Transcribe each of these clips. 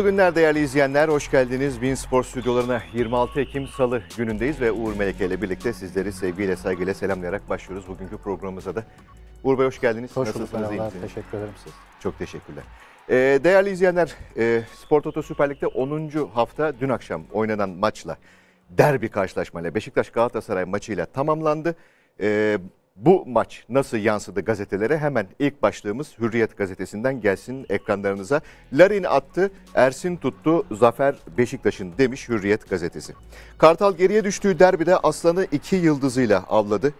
Mutlu günler değerli izleyenler. Hoş geldiniz. Bin Spor stüdyolarına 26 Ekim Salı günündeyiz ve Uğur Meleke ile birlikte sizleri sevgiyle saygıyla selamlayarak başlıyoruz bugünkü programımıza da. Uğur Bey hoş geldiniz. Hoş bulduk. Teşekkür ederim siz. Çok teşekkürler. Ee, değerli izleyenler, e, Spor Toto Süper Lig'de 10. hafta dün akşam oynanan maçla derbi karşılaşmayla Beşiktaş Galatasaray maçıyla tamamlandı. E, bu maç nasıl yansıdı gazetelere? Hemen ilk başlığımız Hürriyet gazetesinden gelsin ekranlarınıza. Larin attı, Ersin tuttu, Zafer Beşiktaş'ın demiş Hürriyet gazetesi. Kartal geriye düştüğü derbide Aslan'ı iki yıldızıyla avladı.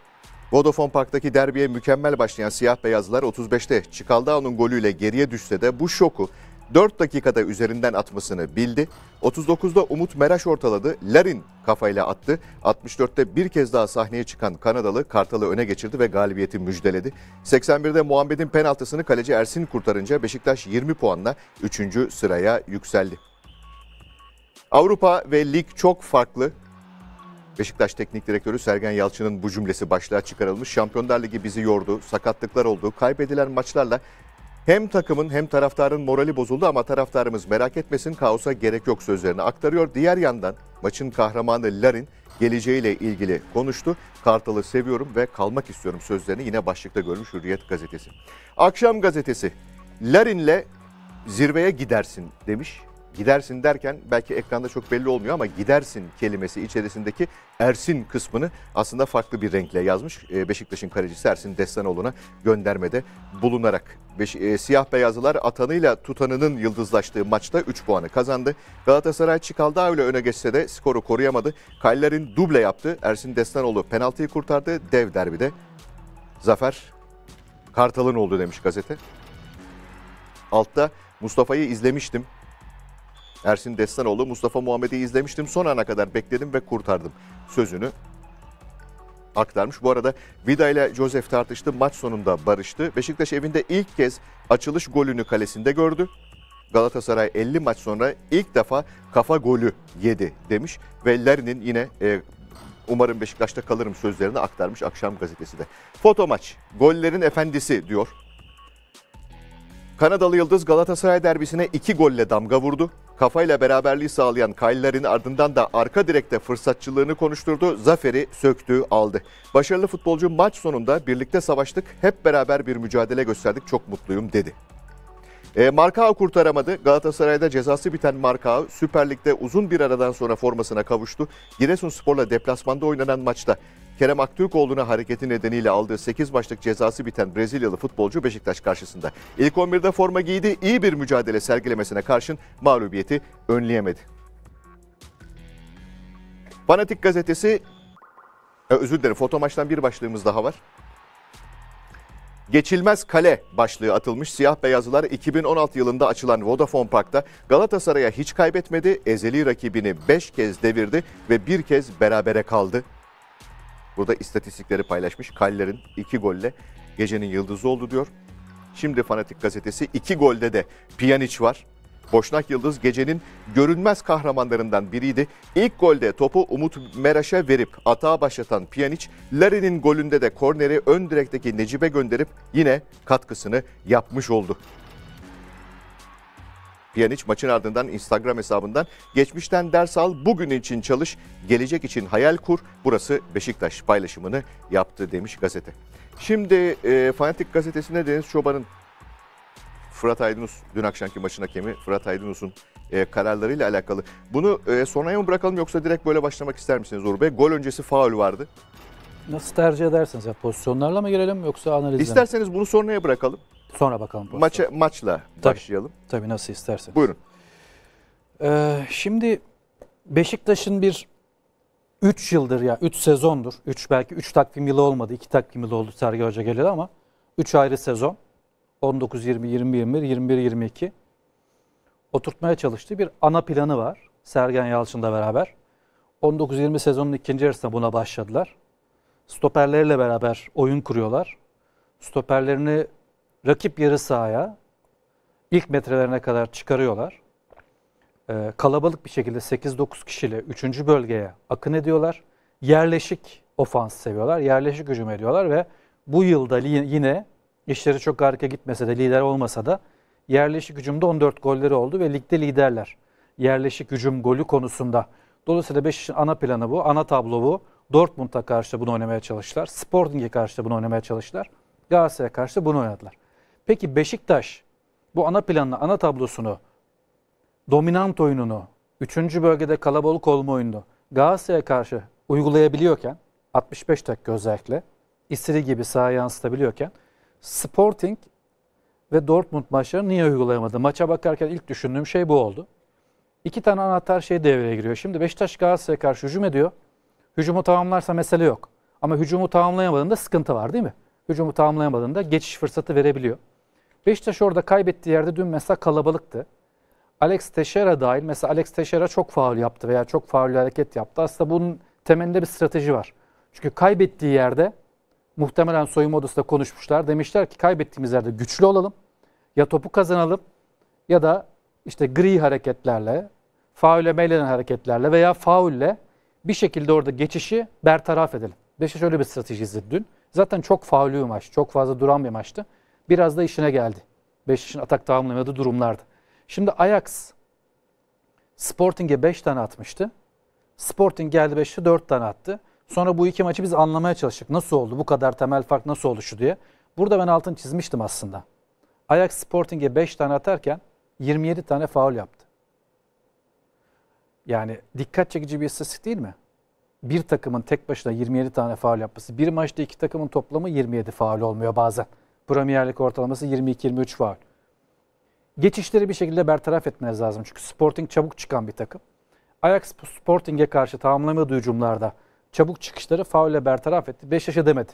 Vodafone Park'taki derbiye mükemmel başlayan siyah beyazlar 35'te Çikaldao'nun golüyle geriye düşse de bu şoku 4 dakikada üzerinden atmasını bildi. 39'da Umut Meraş ortaladı. Larin kafayla attı. 64'te bir kez daha sahneye çıkan Kanadalı Kartal'ı öne geçirdi ve galibiyeti müjdeledi. 81'de Muhammed'in penaltısını kaleci Ersin kurtarınca Beşiktaş 20 puanla 3. sıraya yükseldi. Avrupa ve lig çok farklı. Beşiktaş Teknik Direktörü Sergen Yalçın'ın bu cümlesi başlığa çıkarılmış. Şampiyonlar Ligi bizi yordu, sakatlıklar oldu, kaybedilen maçlarla hem takımın hem taraftarın morali bozuldu ama taraftarımız merak etmesin kaosa gerek yok sözlerini aktarıyor. Diğer yandan maçın kahramanı Larin geleceğiyle ilgili konuştu. Kartal'ı seviyorum ve kalmak istiyorum sözlerini yine başlıkta görmüş Hürriyet gazetesi. Akşam gazetesi Larin'le zirveye gidersin demiş gidersin derken belki ekranda çok belli olmuyor ama gidersin kelimesi içerisindeki Ersin kısmını aslında farklı bir renkle yazmış. Ee, Beşiktaş'ın kalecisi Ersin Destanoğlu'na göndermede bulunarak. Beş, e, siyah beyazlılar atanıyla tutanının yıldızlaştığı maçta 3 puanı kazandı. Galatasaray Çikaldağ öyle öne geçse de skoru koruyamadı. Kaller'in duble yaptı. Ersin Destanoğlu penaltıyı kurtardı. Dev derbide zafer Kartal'ın oldu demiş gazete. Altta Mustafa'yı izlemiştim. Ersin Destanoğlu Mustafa Muhammed'i izlemiştim. Son ana kadar bekledim ve kurtardım sözünü aktarmış. Bu arada Vida ile Josef tartıştı. Maç sonunda barıştı. Beşiktaş evinde ilk kez açılış golünü kalesinde gördü. Galatasaray 50 maç sonra ilk defa kafa golü yedi demiş. Ve Larin'in yine e, umarım Beşiktaş'ta kalırım sözlerini aktarmış akşam gazetesinde. Foto maç. Gollerin efendisi diyor Kanadalı Yıldız Galatasaray derbisine iki golle damga vurdu. Kafayla beraberliği sağlayan Kaylıların ardından da arka direkte fırsatçılığını konuşturdu, zaferi söktü, aldı. Başarılı futbolcu maç sonunda birlikte savaştık, hep beraber bir mücadele gösterdik, çok mutluyum dedi. E, Markao kurtaramadı. Galatasaray'da cezası biten Markao Süper Lig'de uzun bir aradan sonra formasına kavuştu. Giresunspor'la deplasmanda oynanan maçta Kerem Aktürkoğlu'na hareketi nedeniyle aldığı 8 maçlık cezası biten Brezilyalı futbolcu Beşiktaş karşısında. İlk 11'de forma giydi, iyi bir mücadele sergilemesine karşın mağlubiyeti önleyemedi. Fanatik gazetesi, e, özür dilerim foto maçtan bir başlığımız daha var. Geçilmez Kale başlığı atılmış siyah beyazlılar 2016 yılında açılan Vodafone Park'ta Galatasaray'a hiç kaybetmedi, ezeli rakibini 5 kez devirdi ve bir kez berabere kaldı Burada istatistikleri paylaşmış. Kaller'in 2 golle gecenin yıldızı oldu diyor. Şimdi Fanatik Gazetesi 2 golde de Pjanic var. Boşnak Yıldız gecenin görünmez kahramanlarından biriydi. İlk golde topu Umut Meraş'a verip atağa başlatan Pjanic, Larry'nin golünde de korneri ön direkteki Necip'e gönderip yine katkısını yapmış oldu. Pjanic maçın ardından Instagram hesabından geçmişten ders al, bugün için çalış, gelecek için hayal kur. Burası Beşiktaş paylaşımını yaptı demiş gazete. Şimdi e, Fanatik gazetesinde Deniz Çoban'ın Fırat Aydınus dün akşamki maçın hakemi Fırat Aydınus'un e, kararlarıyla alakalı. Bunu e, sonraya mı bırakalım yoksa direkt böyle başlamak ister misiniz Uğur Bey? Gol öncesi faul vardı. Nasıl tercih edersiniz? Ya, pozisyonlarla mı girelim yoksa analizle İsterseniz bunu sonraya bırakalım. Sonra bakalım. Profesör. Maça, maçla tabii, başlayalım. Tabii nasıl istersen. Buyurun. Ee, şimdi Beşiktaş'ın bir 3 yıldır ya 3 sezondur. 3 belki 3 takvim yılı olmadı. 2 takvim yılı oldu Sergi Hoca geleli ama 3 ayrı sezon. 19 20 20 21 21 22 oturtmaya çalıştığı bir ana planı var. Sergen Yalçın'la beraber. 19-20 sezonun ikinci yarısında buna başladılar. Stoperleriyle beraber oyun kuruyorlar. Stoperlerini rakip yarı sahaya ilk metrelerine kadar çıkarıyorlar. Ee, kalabalık bir şekilde 8-9 kişiyle 3. bölgeye akın ediyorlar. Yerleşik ofans seviyorlar. Yerleşik hücum ediyorlar ve bu yılda yine işleri çok harika gitmese de lider olmasa da yerleşik hücumda 14 golleri oldu ve ligde liderler. Yerleşik hücum golü konusunda. Dolayısıyla Beşiktaş'ın ana planı bu, ana tablo bu. Dortmund'a karşı bunu oynamaya çalıştılar. Sporting'e karşı bunu oynamaya çalıştılar. Galatasaray'a karşı bunu oynadılar. Peki Beşiktaş bu ana planını, ana tablosunu, dominant oyununu, üçüncü bölgede kalabalık olma oyununu Galatasaray'a karşı uygulayabiliyorken, 65 dakika özellikle, istediği gibi sahaya yansıtabiliyorken, Sporting ve Dortmund maçları niye uygulayamadı? Maça bakarken ilk düşündüğüm şey bu oldu. İki tane anahtar şey devreye giriyor. Şimdi Beşiktaş Galatasaray'a karşı hücum ediyor. Hücumu tamamlarsa mesele yok. Ama hücumu tamamlayamadığında sıkıntı var değil mi? Hücumu tamamlayamadığında geçiş fırsatı verebiliyor. Beşiktaş orada kaybettiği yerde dün mesela kalabalıktı. Alex Teixeira dahil mesela Alex Teixeira çok faul yaptı veya çok faul hareket yaptı. Aslında bunun temelinde bir strateji var. Çünkü kaybettiği yerde muhtemelen soyunma odasında konuşmuşlar. Demişler ki kaybettiğimiz yerde güçlü olalım. Ya topu kazanalım ya da işte gri hareketlerle, faule meylenen hareketlerle veya faulle bir şekilde orada geçişi bertaraf edelim. Beşiktaş öyle bir strateji izledi dün. Zaten çok faulü maç, çok fazla duran bir maçtı. Biraz da işine geldi. Beşiktaş'ın atak tamamlamadığı durumlarda. Şimdi Ajax Sporting'e 5 tane atmıştı. Sporting geldi 5'te 4 tane attı. Sonra bu iki maçı biz anlamaya çalıştık. Nasıl oldu? Bu kadar temel fark nasıl oluştu diye. Burada ben altın çizmiştim aslında. Ajax Sporting'e 5 tane atarken 27 tane faul yaptı. Yani dikkat çekici bir istatistik değil mi? Bir takımın tek başına 27 tane faul yapması. Bir maçta iki takımın toplamı 27 faul olmuyor bazen. Premier Lig ortalaması 22-23 var. Geçişleri bir şekilde bertaraf etmeniz lazım. Çünkü Sporting çabuk çıkan bir takım. Ayak Sporting'e karşı tamamlamadığı hücumlarda çabuk çıkışları faulle bertaraf etti. yaşa demedi. edemedi.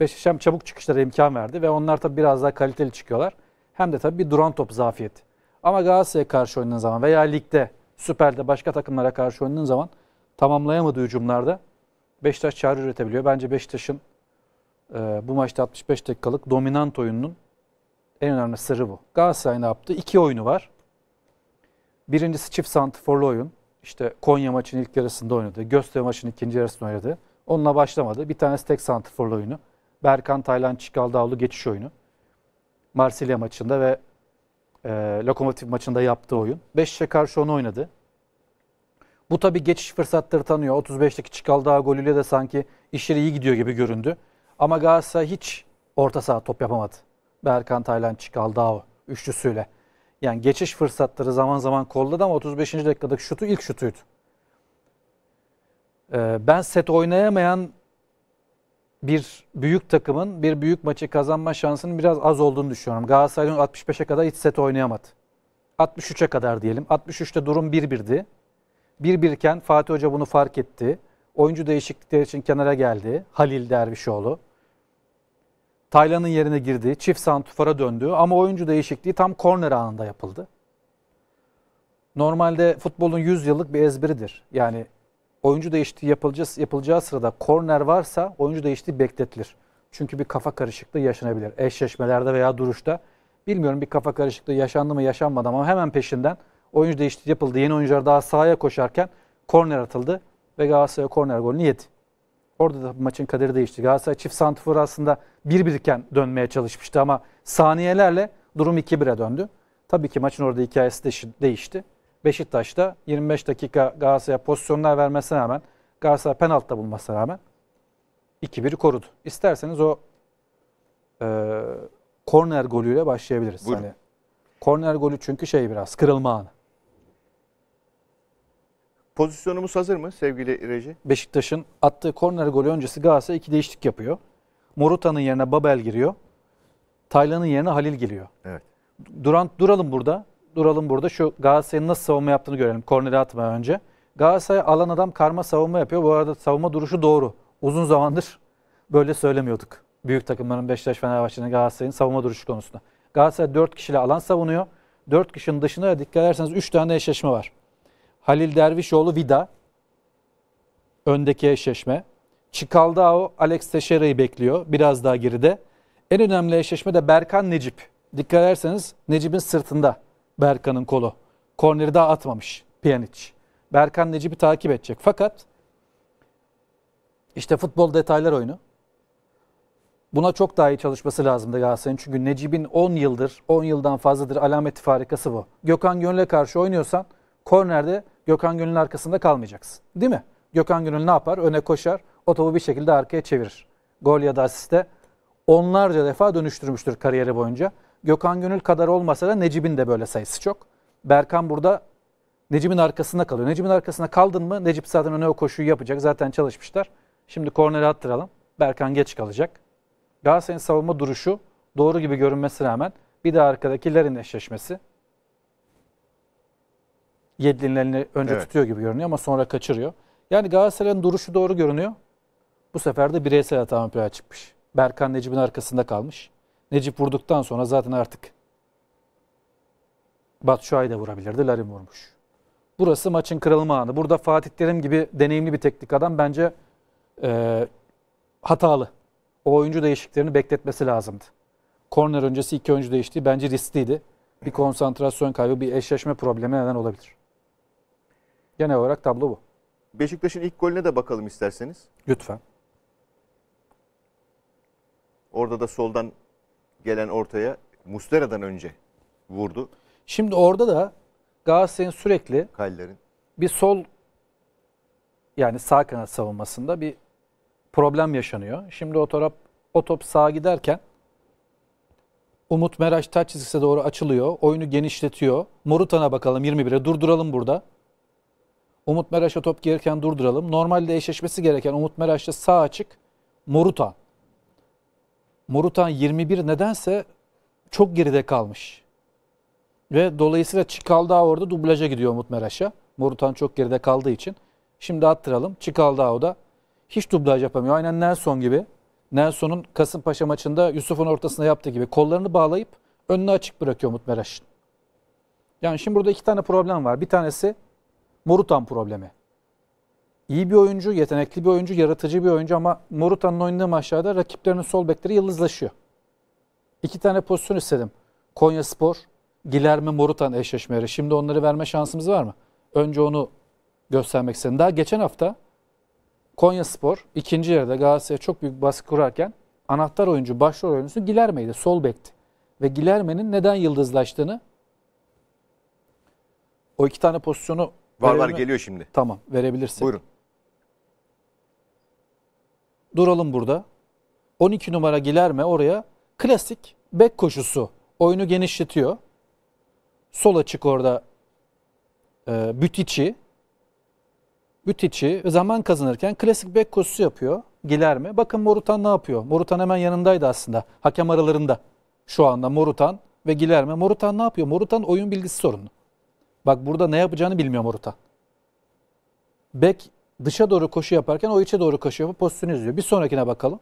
yaş hem çabuk çıkışlara imkan verdi ve onlar tabii biraz daha kaliteli çıkıyorlar. Hem de tabii bir duran top zafiyeti. Ama Galatasaray'a karşı oynadığın zaman veya ligde, süperde başka takımlara karşı oynadığın zaman tamamlayamadığı hücumlarda Beşiktaş çare üretebiliyor. Bence Beşiktaş'ın e, bu maçta 65 dakikalık dominant oyununun en önemli sırrı bu. Galatasaray ne yaptı? İki oyunu var. Birincisi çift santiforlu oyun. İşte Konya maçının ilk yarısında oynadı. Göztepe maçının ikinci yarısında oynadı. Onunla başlamadı. Bir tanesi tek santiforlu oyunu. Berkan Taylan Çikaldağlı geçiş oyunu. Marsilya maçında ve e, Lokomotiv maçında yaptığı oyun. Beşiktaş'a karşı onu oynadı. Bu tabi geçiş fırsatları tanıyor. 35'teki Çikaldağ golüyle de sanki işleri iyi gidiyor gibi göründü. Ama Galatasaray hiç orta saha top yapamadı. Berkan Taylan Çikaldao üçlüsüyle. Yani geçiş fırsatları zaman zaman kolladı ama 35. dakikadaki şutu ilk şutuydu. Ee, ben set oynayamayan bir büyük takımın bir büyük maçı kazanma şansının biraz az olduğunu düşünüyorum. Galatasaray'ın 65'e kadar hiç set oynayamadı. 63'e kadar diyelim. 63'te durum 1-1'di. 1-1 iken Fatih Hoca bunu fark etti. Oyuncu değişiklikleri için kenara geldi. Halil Dervişoğlu. Taylan'ın yerine girdi. Çift santifora döndü ama oyuncu değişikliği tam korner anında yapıldı. Normalde futbolun 100 yıllık bir ezberidir. Yani oyuncu değiştiği yapılacağı, yapılacağı sırada korner varsa oyuncu değiştiği bekletilir. Çünkü bir kafa karışıklığı yaşanabilir. Eşleşmelerde veya duruşta bilmiyorum bir kafa karışıklığı yaşandı mı yaşanmadı ama hemen peşinden oyuncu değişikliği yapıldı. Yeni oyuncular daha sahaya koşarken korner atıldı ve Galatasaray korner golünü yedi. Orada da maçın kaderi değişti. Galatasaray çift santifor aslında bir birken dönmeye çalışmıştı ama saniyelerle durum 2-1'e döndü. Tabii ki maçın orada hikayesi de değişti. Beşiktaş'ta 25 dakika Galatasaray'a pozisyonlar vermesine rağmen Galatasaray penaltıda bulmasına rağmen 2-1'i korudu. İsterseniz o e, korner golüyle başlayabiliriz. Buyurun. Hani, korner golü çünkü şey biraz kırılma anı. Pozisyonumuz hazır mı sevgili Reji? Beşiktaş'ın attığı korner golü öncesi Galatasaray iki değişiklik yapıyor. Moruta'nın yerine Babel giriyor. Taylan'ın yerine Halil giriyor. Evet. Durant duralım burada. Duralım burada. Şu Galatasaray'ın nasıl savunma yaptığını görelim. Korneri atmadan önce. Galatasaray alan adam karma savunma yapıyor. Bu arada savunma duruşu doğru. Uzun zamandır böyle söylemiyorduk. Büyük takımların Beşiktaş, Fenerbahçe'nin, Galatasaray'ın savunma duruşu konusunda. Galatasaray 4 kişiyle alan savunuyor. 4 kişinin dışında dikkat ederseniz 3 tane eşleşme var. Halil Dervişoğlu Vida. Öndeki eşleşme. Çikaldao Alex Teixeira'yı bekliyor biraz daha geride. En önemli eşleşme de Berkan Necip. Dikkat ederseniz Necip'in sırtında Berkan'ın kolu. Korneri daha atmamış Pjanic. Berkan Necip'i takip edecek. Fakat işte futbol detaylar oyunu. Buna çok daha iyi çalışması lazımdı Galatasaray'ın. Çünkü Necip'in 10 yıldır, 10 yıldan fazladır alameti farikası bu. Gökhan Gönül'e karşı oynuyorsan kornerde Gökhan Gönül'ün arkasında kalmayacaksın. Değil mi? Gökhan Gönül ne yapar? Öne koşar, o topu bir şekilde arkaya çevirir. Gol ya da asiste onlarca defa dönüştürmüştür kariyeri boyunca. Gökhan Gönül kadar olmasa da Necip'in de böyle sayısı çok. Berkan burada Necip'in arkasında kalıyor. Necip'in arkasında kaldın mı Necip zaten öne o koşuyu yapacak. Zaten çalışmışlar. Şimdi korneri attıralım. Berkan geç kalacak. Galatasaray'ın savunma duruşu doğru gibi görünmesi rağmen bir de arkadaki Lerin eşleşmesi Yedlin'in elini önce evet. tutuyor gibi görünüyor ama sonra kaçırıyor. Yani Galatasaray'ın duruşu doğru görünüyor. Bu sefer de bireysel hata ön çıkmış. Berkan Necip'in arkasında kalmış. Necip vurduktan sonra zaten artık Batu Şua'yı vurabilirdi. Larin vurmuş. Burası maçın kırılma anı. Burada Fatih Terim gibi deneyimli bir teknik adam bence e, hatalı. O oyuncu değişiklerini bekletmesi lazımdı. Korner öncesi iki oyuncu değişti. Bence riskliydi. Bir konsantrasyon kaybı, bir eşleşme problemi neden olabilir. Genel olarak tablo bu. Beşiktaş'ın ilk golüne de bakalım isterseniz. Lütfen. Orada da soldan gelen ortaya Mustera'dan önce vurdu. Şimdi orada da Galatasaray'ın sürekli Kallerin. bir sol yani sağ kanat savunmasında bir problem yaşanıyor. Şimdi o top, o top sağa giderken Umut Meraş taç çizgisine doğru açılıyor. Oyunu genişletiyor. Morutan'a bakalım 21'e durduralım burada. Umut Meraş'a top girerken durduralım. Normalde eşleşmesi gereken Umut Meraş'ta sağ açık Morutan. Morutan 21 nedense çok geride kalmış. Ve dolayısıyla Çikaldao orada dublaja gidiyor Umut Meraş'a. Morutan çok geride kaldığı için. Şimdi attıralım. o da hiç dublaj yapamıyor. Aynen Nelson gibi. Nelson'un Kasımpaşa maçında Yusuf'un ortasına yaptığı gibi kollarını bağlayıp önünü açık bırakıyor Umut Meraş'ın. Yani şimdi burada iki tane problem var. Bir tanesi Morutan problemi. İyi bir oyuncu, yetenekli bir oyuncu, yaratıcı bir oyuncu ama Morutan'ın oynadığı maçlarda rakiplerinin sol bekleri yıldızlaşıyor. İki tane pozisyon istedim. Konya Spor, Gilerme Morutan eşleşmeleri. Şimdi onları verme şansımız var mı? Önce onu göstermek istedim. Daha geçen hafta Konya Spor ikinci yarıda Galatasaray'a çok büyük baskı kurarken anahtar oyuncu, başrol oyuncusu Gilerme'ydi. Sol bekti. Ve Gilerme'nin neden yıldızlaştığını o iki tane pozisyonu Var var geliyor şimdi. Tamam verebilirsin. Buyurun. Duralım burada. 12 numara Gilerme oraya klasik bek koşusu. Oyunu genişletiyor. Sol açık orada e, Bütiçi. Bütiçi zaman kazanırken klasik bek koşusu yapıyor. Gilerme. Bakın Morutan ne yapıyor? Morutan hemen yanındaydı aslında. Hakem aralarında. Şu anda Morutan ve Gilerme. Morutan ne yapıyor? Morutan oyun bilgisi sorunu. Bak burada ne yapacağını bilmiyor Moruta. Bek dışa doğru koşu yaparken o içe doğru koşu yapıp pozisyonu izliyor. Bir sonrakine bakalım.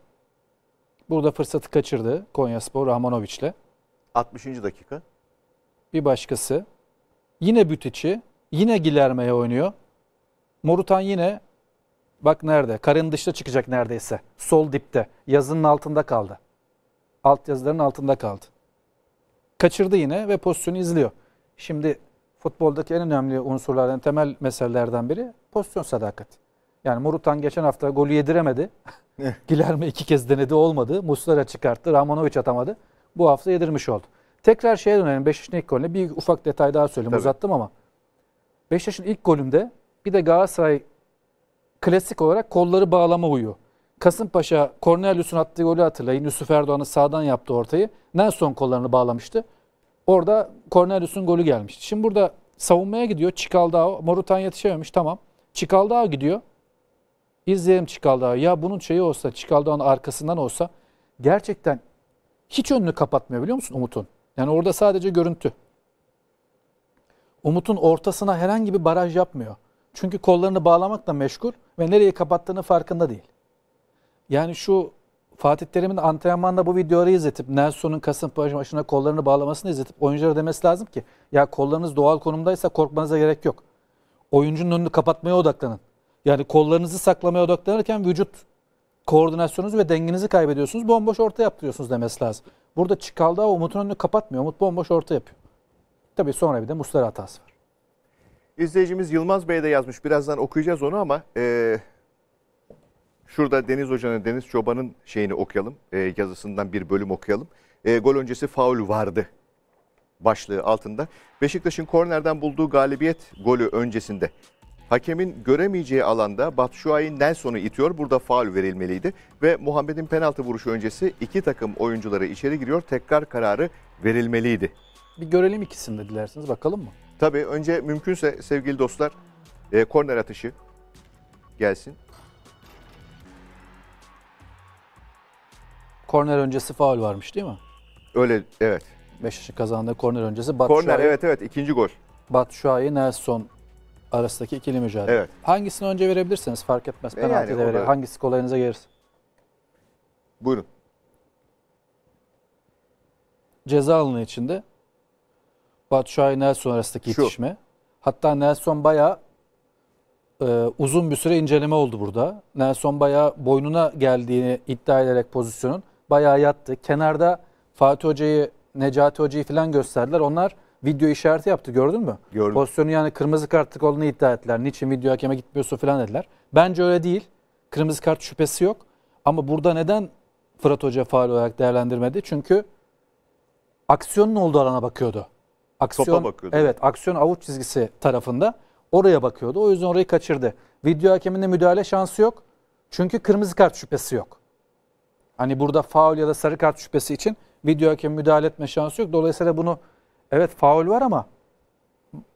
Burada fırsatı kaçırdı Konyaspor Rahmanoviç'le. 60. dakika. Bir başkası. Yine Bütiç'i, yine Gilerme'ye oynuyor. Morutan yine bak nerede? Karın dışına çıkacak neredeyse. Sol dipte. Yazının altında kaldı. Alt yazıların altında kaldı. Kaçırdı yine ve pozisyonu izliyor. Şimdi futboldaki en önemli unsurlardan, temel meselelerden biri pozisyon sadakati. Yani Murutan geçen hafta golü yediremedi. Gilerme iki kez denedi olmadı. Muslera çıkarttı. Ramanoviç atamadı. Bu hafta yedirmiş oldu. Tekrar şeye dönelim Beşiktaş'ın ilk golüne. Bir ufak detay daha söyleyeyim. Tabii. Uzattım ama. Beşiktaş'ın ilk golünde bir de Galatasaray klasik olarak kolları bağlama uyu. Kasımpaşa Cornelius'un attığı golü hatırlayın. Yusuf Erdoğan'ın sağdan yaptığı ortayı. Nelson kollarını bağlamıştı. Orada Cornelius'un golü gelmişti. Şimdi burada savunmaya gidiyor. Çikaldao. Morutan yetişememiş. Tamam. Çikaldao gidiyor. İzleyelim Çikaldao. Ya bunun şeyi olsa, Çikaldao'nun arkasından olsa gerçekten hiç önünü kapatmıyor biliyor musun Umut'un? Yani orada sadece görüntü. Umut'un ortasına herhangi bir baraj yapmıyor. Çünkü kollarını bağlamakla meşgul ve nereyi kapattığını farkında değil. Yani şu Fatih Terim'in antrenmanda bu videoları izletip Nelson'un Kasımpaşa maçına kollarını bağlamasını izletip oyunculara demesi lazım ki ya kollarınız doğal konumdaysa korkmanıza gerek yok. Oyuncunun önünü kapatmaya odaklanın. Yani kollarınızı saklamaya odaklanırken vücut koordinasyonunuzu ve dengenizi kaybediyorsunuz. Bomboş orta yaptırıyorsunuz demesi lazım. Burada Çikaldağ Umut'un önünü kapatmıyor. Umut bomboş orta yapıyor. Tabii sonra bir de Muslera hatası var. İzleyicimiz Yılmaz Bey de yazmış. Birazdan okuyacağız onu ama e, Şurada Deniz Hoca'nın, Deniz Çoban'ın şeyini okuyalım. E, yazısından bir bölüm okuyalım. E, gol öncesi faul vardı başlığı altında. Beşiktaş'ın kornerden bulduğu galibiyet golü öncesinde. Hakemin göremeyeceği alanda Batshuayi Nelson'u itiyor. Burada faul verilmeliydi. Ve Muhammed'in penaltı vuruşu öncesi iki takım oyuncuları içeri giriyor. Tekrar kararı verilmeliydi. Bir görelim ikisini de dilerseniz bakalım mı? Tabii önce mümkünse sevgili dostlar e, korner atışı gelsin. Korner öncesi faul varmış değil mi? Öyle evet. Beşiktaş'ın kazandığı korner öncesi. Batu Korner Şua'yı, evet evet ikinci gol. Batu Şua'yı Nelson arasındaki ikili mücadele. Evet. Hangisini önce verebilirsiniz fark etmez. E Penaltı da o verir. Hangisi kolayınıza gelirse. Buyurun. Ceza alanı içinde Batu Şua'yı Nelson arasındaki Şu. itişme. Hatta Nelson bayağı e, uzun bir süre inceleme oldu burada. Nelson bayağı boynuna geldiğini iddia ederek pozisyonun bayağı yattı. Kenarda Fatih Hoca'yı, Necati Hoca'yı falan gösterdiler. Onlar video işareti yaptı gördün mü? Gördüm. Pozisyonu yani kırmızı kartlık olduğunu iddia ettiler. Niçin video hakeme gitmiyorsun falan dediler. Bence öyle değil. Kırmızı kart şüphesi yok. Ama burada neden Fırat Hoca faal olarak değerlendirmedi? Çünkü aksiyonun olduğu alana bakıyordu. Aksiyon, Topa bakıyordu. Evet aksiyon avuç çizgisi tarafında oraya bakıyordu. O yüzden orayı kaçırdı. Video hakeminde müdahale şansı yok. Çünkü kırmızı kart şüphesi yok. Hani burada faul ya da sarı kart şüphesi için video hakem müdahale etme şansı yok. Dolayısıyla bunu evet faul var ama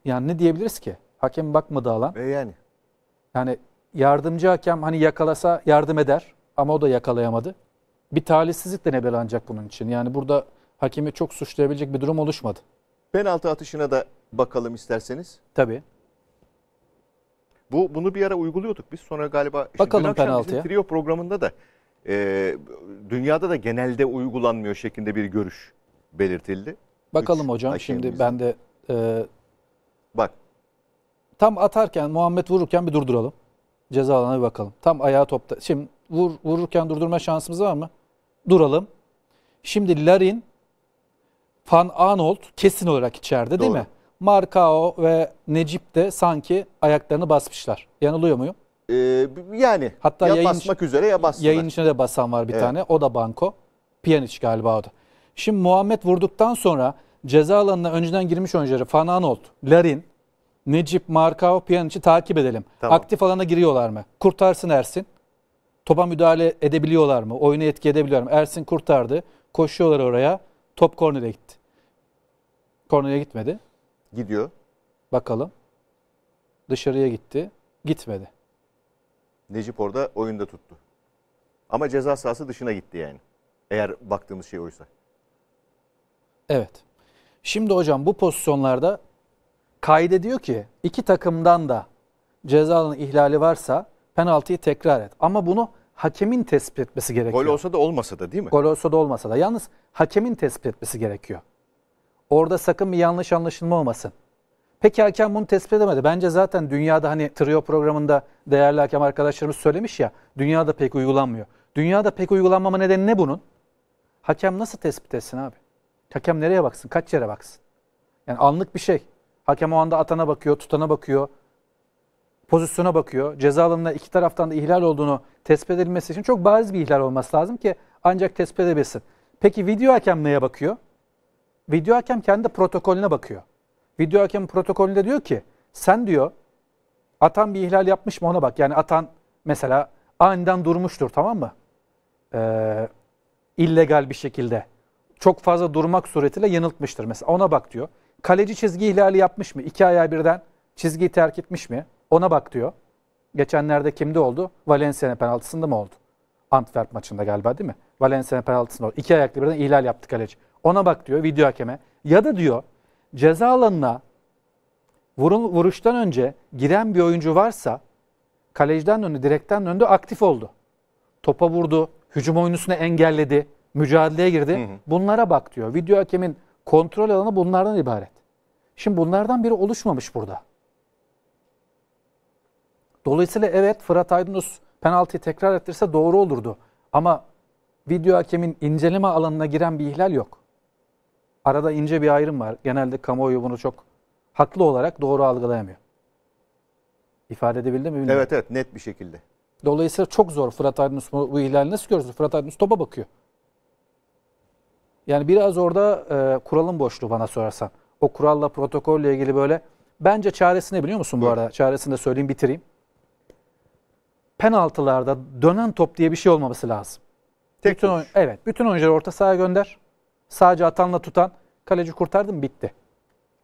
yani ne diyebiliriz ki? Hakem bakmadı alan. Ve yani. Yani yardımcı hakem hani yakalasa yardım eder ama o da yakalayamadı. Bir talihsizlik de ne ancak bunun için. Yani burada hakemi çok suçlayabilecek bir durum oluşmadı. Penaltı atışına da bakalım isterseniz. Tabii. Bu bunu bir ara uyguluyorduk biz. Sonra galiba Bakalım akşam penaltıya. bizim trio programında da e, dünyada da genelde uygulanmıyor şeklinde bir görüş belirtildi. Bakalım Üç hocam şimdi ben de e, bak tam atarken Muhammed vururken bir durduralım. Ceza alanına bir bakalım. Tam ayağı topta. Şimdi vur, vururken durdurma şansımız var mı? Duralım. Şimdi Larin, Van Anolt kesin olarak içeride değil mi? Markao ve Necip de sanki ayaklarını basmışlar. Yanılıyor muyum? Ee, yani Hatta ya yayın, basmak üzere ya bastılar. Yayın içine de basan var bir evet. tane. O da Banko. Pjanic galiba o da. Şimdi Muhammed vurduktan sonra ceza alanına önceden girmiş oyuncuları Fananolt, Larin, Necip, Markao, Pjanic'i takip edelim. Tamam. Aktif alana giriyorlar mı? Kurtarsın Ersin. Topa müdahale edebiliyorlar mı? Oyuna etki edebiliyorlar mı? Ersin kurtardı. Koşuyorlar oraya. Top kornere gitti. Kornere gitmedi. Gidiyor. Bakalım. Dışarıya gitti. Gitmedi. Necip orada oyunda tuttu. Ama ceza sahası dışına gitti yani. Eğer baktığımız şey oysa. Evet. Şimdi hocam bu pozisyonlarda kaide diyor ki iki takımdan da cezanın ihlali varsa penaltıyı tekrar et. Ama bunu hakemin tespit etmesi gerekiyor. Gol olsa da olmasa da değil mi? Gol olsa da olmasa da. Yalnız hakemin tespit etmesi gerekiyor. Orada sakın bir yanlış anlaşılma olmasın. Peki hakem bunu tespit edemedi. Bence zaten dünyada hani trio programında değerli hakem arkadaşlarımız söylemiş ya dünyada pek uygulanmıyor. Dünyada pek uygulanmama nedeni ne bunun? Hakem nasıl tespit etsin abi? Hakem nereye baksın? Kaç yere baksın? Yani anlık bir şey. Hakem o anda atana bakıyor, tutana bakıyor, pozisyona bakıyor. Ceza alanında iki taraftan da ihlal olduğunu tespit edilmesi için çok bariz bir ihlal olması lazım ki ancak tespit edebilsin. Peki video hakem neye bakıyor? Video hakem kendi protokolüne bakıyor. Video hakem protokolünde diyor ki sen diyor atan bir ihlal yapmış mı ona bak. Yani atan mesela aniden durmuştur tamam mı? Ee, illegal bir şekilde. Çok fazla durmak suretiyle yanıltmıştır mesela. Ona bak diyor. Kaleci çizgi ihlali yapmış mı? İki ayağı birden çizgiyi terk etmiş mi? Ona bak diyor. Geçenlerde kimde oldu? Valencia'nın penaltısında mı oldu? Antwerp maçında galiba değil mi? Valencia'nın penaltısında oldu. İki ayaklı birden ihlal yaptı kaleci. Ona bak diyor video hakeme. Ya da diyor ceza alanına vurul, vuruştan önce giren bir oyuncu varsa kaleciden önü, direkten önde aktif oldu. Topa vurdu, hücum oyuncusunu engelledi, mücadeleye girdi. Hı hı. Bunlara bak diyor. Video hakemin kontrol alanı bunlardan ibaret. Şimdi bunlardan biri oluşmamış burada. Dolayısıyla evet Fırat Aydınus penaltıyı tekrar ettirse doğru olurdu. Ama video hakemin inceleme alanına giren bir ihlal yok. Arada ince bir ayrım var. Genelde kamuoyu bunu çok haklı olarak doğru algılayamıyor. İfade edebildim mi bilmiyorum. Evet evet net bir şekilde. Dolayısıyla çok zor Fırat Aydınus bu ihlali nasıl görürsün? Fırat Aydınus topa bakıyor. Yani biraz orada e, kuralın boşluğu bana sorarsan. O kuralla protokolle ilgili böyle bence çaresini biliyor musun Doğru. bu arada? Çaresini de söyleyeyim bitireyim. Penaltılarda dönen top diye bir şey olmaması lazım. Tek bütün oyun, evet, bütün oyuncuları orta sahaya gönder. Sadece atanla tutan kaleci kurtardı mı bitti.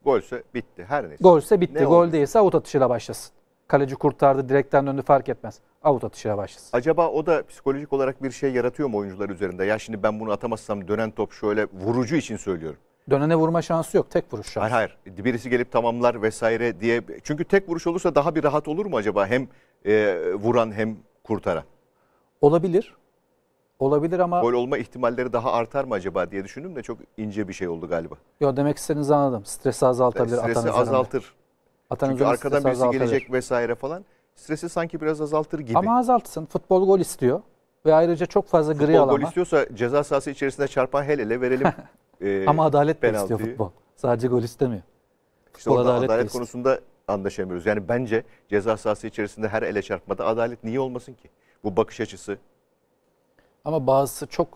Golse bitti her neyse. Golse bitti. Ne Gol oldu? değilse avut atışıyla başlasın. Kaleci kurtardı direkten döndü fark etmez. Avut atışıyla başlasın. Acaba o da psikolojik olarak bir şey yaratıyor mu oyuncular üzerinde? Ya şimdi ben bunu atamazsam dönen top şöyle vurucu için söylüyorum. Dönene vurma şansı yok. Tek vuruş şansı. Hayır hayır. Birisi gelip tamamlar vesaire diye. Çünkü tek vuruş olursa daha bir rahat olur mu acaba? Hem e, vuran hem kurtaran. Olabilir. Olabilir ama... Gol olma ihtimalleri daha artar mı acaba diye düşündüm de çok ince bir şey oldu galiba. Yok demek istediğinizi anladım. Stresi azaltabilir. Stresi azaltır. Atan Çünkü arkadan birisi azaltabilir. gelecek vesaire falan. Stresi sanki biraz azaltır gibi. Ama azaltsın. Futbol gol istiyor. Ve ayrıca çok fazla futbol gri alama. Futbol gol istiyorsa ceza sahası içerisinde çarpan hele ele verelim. e, ama adalet penaltıyı. istiyor futbol. Sadece gol istemiyor. İşte futbol adalet, adalet konusunda anlaşamıyoruz. Yani bence ceza sahası içerisinde her ele çarpmada adalet niye olmasın ki? Bu bakış açısı, ama bazısı çok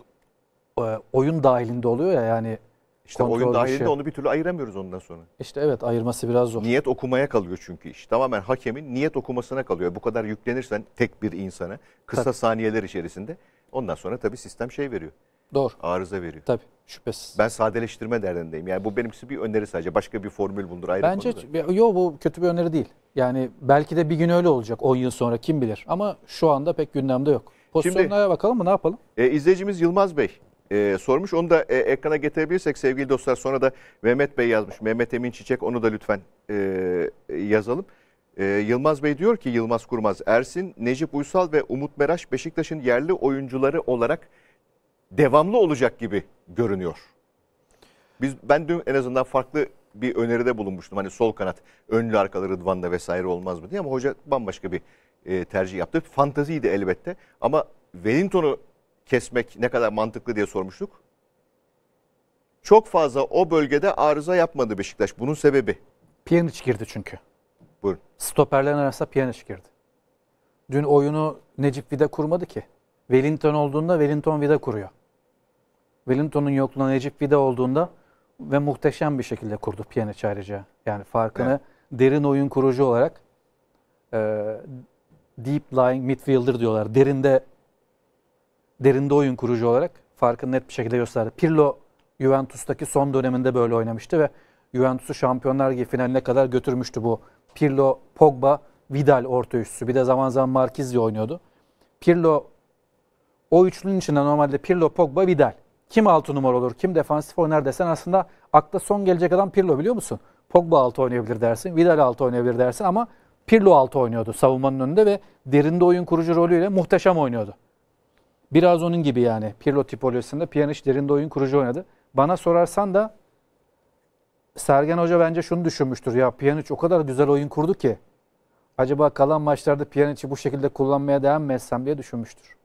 e, oyun dahilinde oluyor ya yani. İşte oyun dahilinde şey. onu bir türlü ayıramıyoruz ondan sonra. İşte evet ayırması biraz zor. Niyet okumaya kalıyor çünkü iş. Tamamen hakemin niyet okumasına kalıyor. Bu kadar yüklenirsen tek bir insana kısa tabii. saniyeler içerisinde ondan sonra tabii sistem şey veriyor. Doğru. Arıza veriyor. Tabii şüphesiz. Ben sadeleştirme derdindeyim. Yani bu benimkisi bir öneri sadece. Başka bir formül bulunur ayrı Bence konuda. yok bu kötü bir öneri değil. Yani belki de bir gün öyle olacak 10 yıl sonra kim bilir. Ama şu anda pek gündemde yok. Pozisyonlara Şimdi, bakalım mı ne yapalım? E, izleyicimiz Yılmaz Bey e, sormuş. Onu da e, ekrana getirebilirsek sevgili dostlar. Sonra da Mehmet Bey yazmış. Mehmet Emin Çiçek onu da lütfen e, yazalım. E, Yılmaz Bey diyor ki Yılmaz Kurmaz, Ersin, Necip Uysal ve Umut Meraş Beşiktaş'ın yerli oyuncuları olarak devamlı olacak gibi görünüyor. Biz ben dün en azından farklı bir öneride bulunmuştum. Hani sol kanat önlü arkalı Rıdvan'da vesaire olmaz mı diye ama hoca bambaşka bir e, tercih yaptı. Fantaziydi elbette ama Wellington'u kesmek ne kadar mantıklı diye sormuştuk. Çok fazla o bölgede arıza yapmadı Beşiktaş. Bunun sebebi? Pjanic girdi çünkü. Buyurun. Stoperlerin arasında Pjanic girdi. Dün oyunu Necip Vida kurmadı ki. Wellington olduğunda Wellington Vida kuruyor. Wellington'un yokluğunda Necip Vida olduğunda ve muhteşem bir şekilde kurdu Pjanic ayrıca. Yani farkını evet. derin oyun kurucu olarak e, deep lying midfielder diyorlar. Derinde derinde oyun kurucu olarak farkını net bir şekilde gösterdi. Pirlo Juventus'taki son döneminde böyle oynamıştı ve Juventus'u Şampiyonlar Ligi finaline kadar götürmüştü bu. Pirlo, Pogba, Vidal orta üçlüsü. Bir de zaman zaman Marquez oynuyordu. Pirlo o üçlünün içinde normalde Pirlo, Pogba, Vidal. Kim 6 numara olur, kim defansif oynar desen aslında akla son gelecek adam Pirlo biliyor musun? Pogba 6 oynayabilir dersin, Vidal 6 oynayabilir dersin ama Pirlo 6 oynuyordu savunmanın önünde ve derinde oyun kurucu rolüyle muhteşem oynuyordu. Biraz onun gibi yani Pirlo tipolojisinde Pjanic derinde oyun kurucu oynadı. Bana sorarsan da Sergen Hoca bence şunu düşünmüştür. Ya Pjanic o kadar güzel oyun kurdu ki acaba kalan maçlarda Pjanic'i bu şekilde kullanmaya devam mı etsem diye düşünmüştür.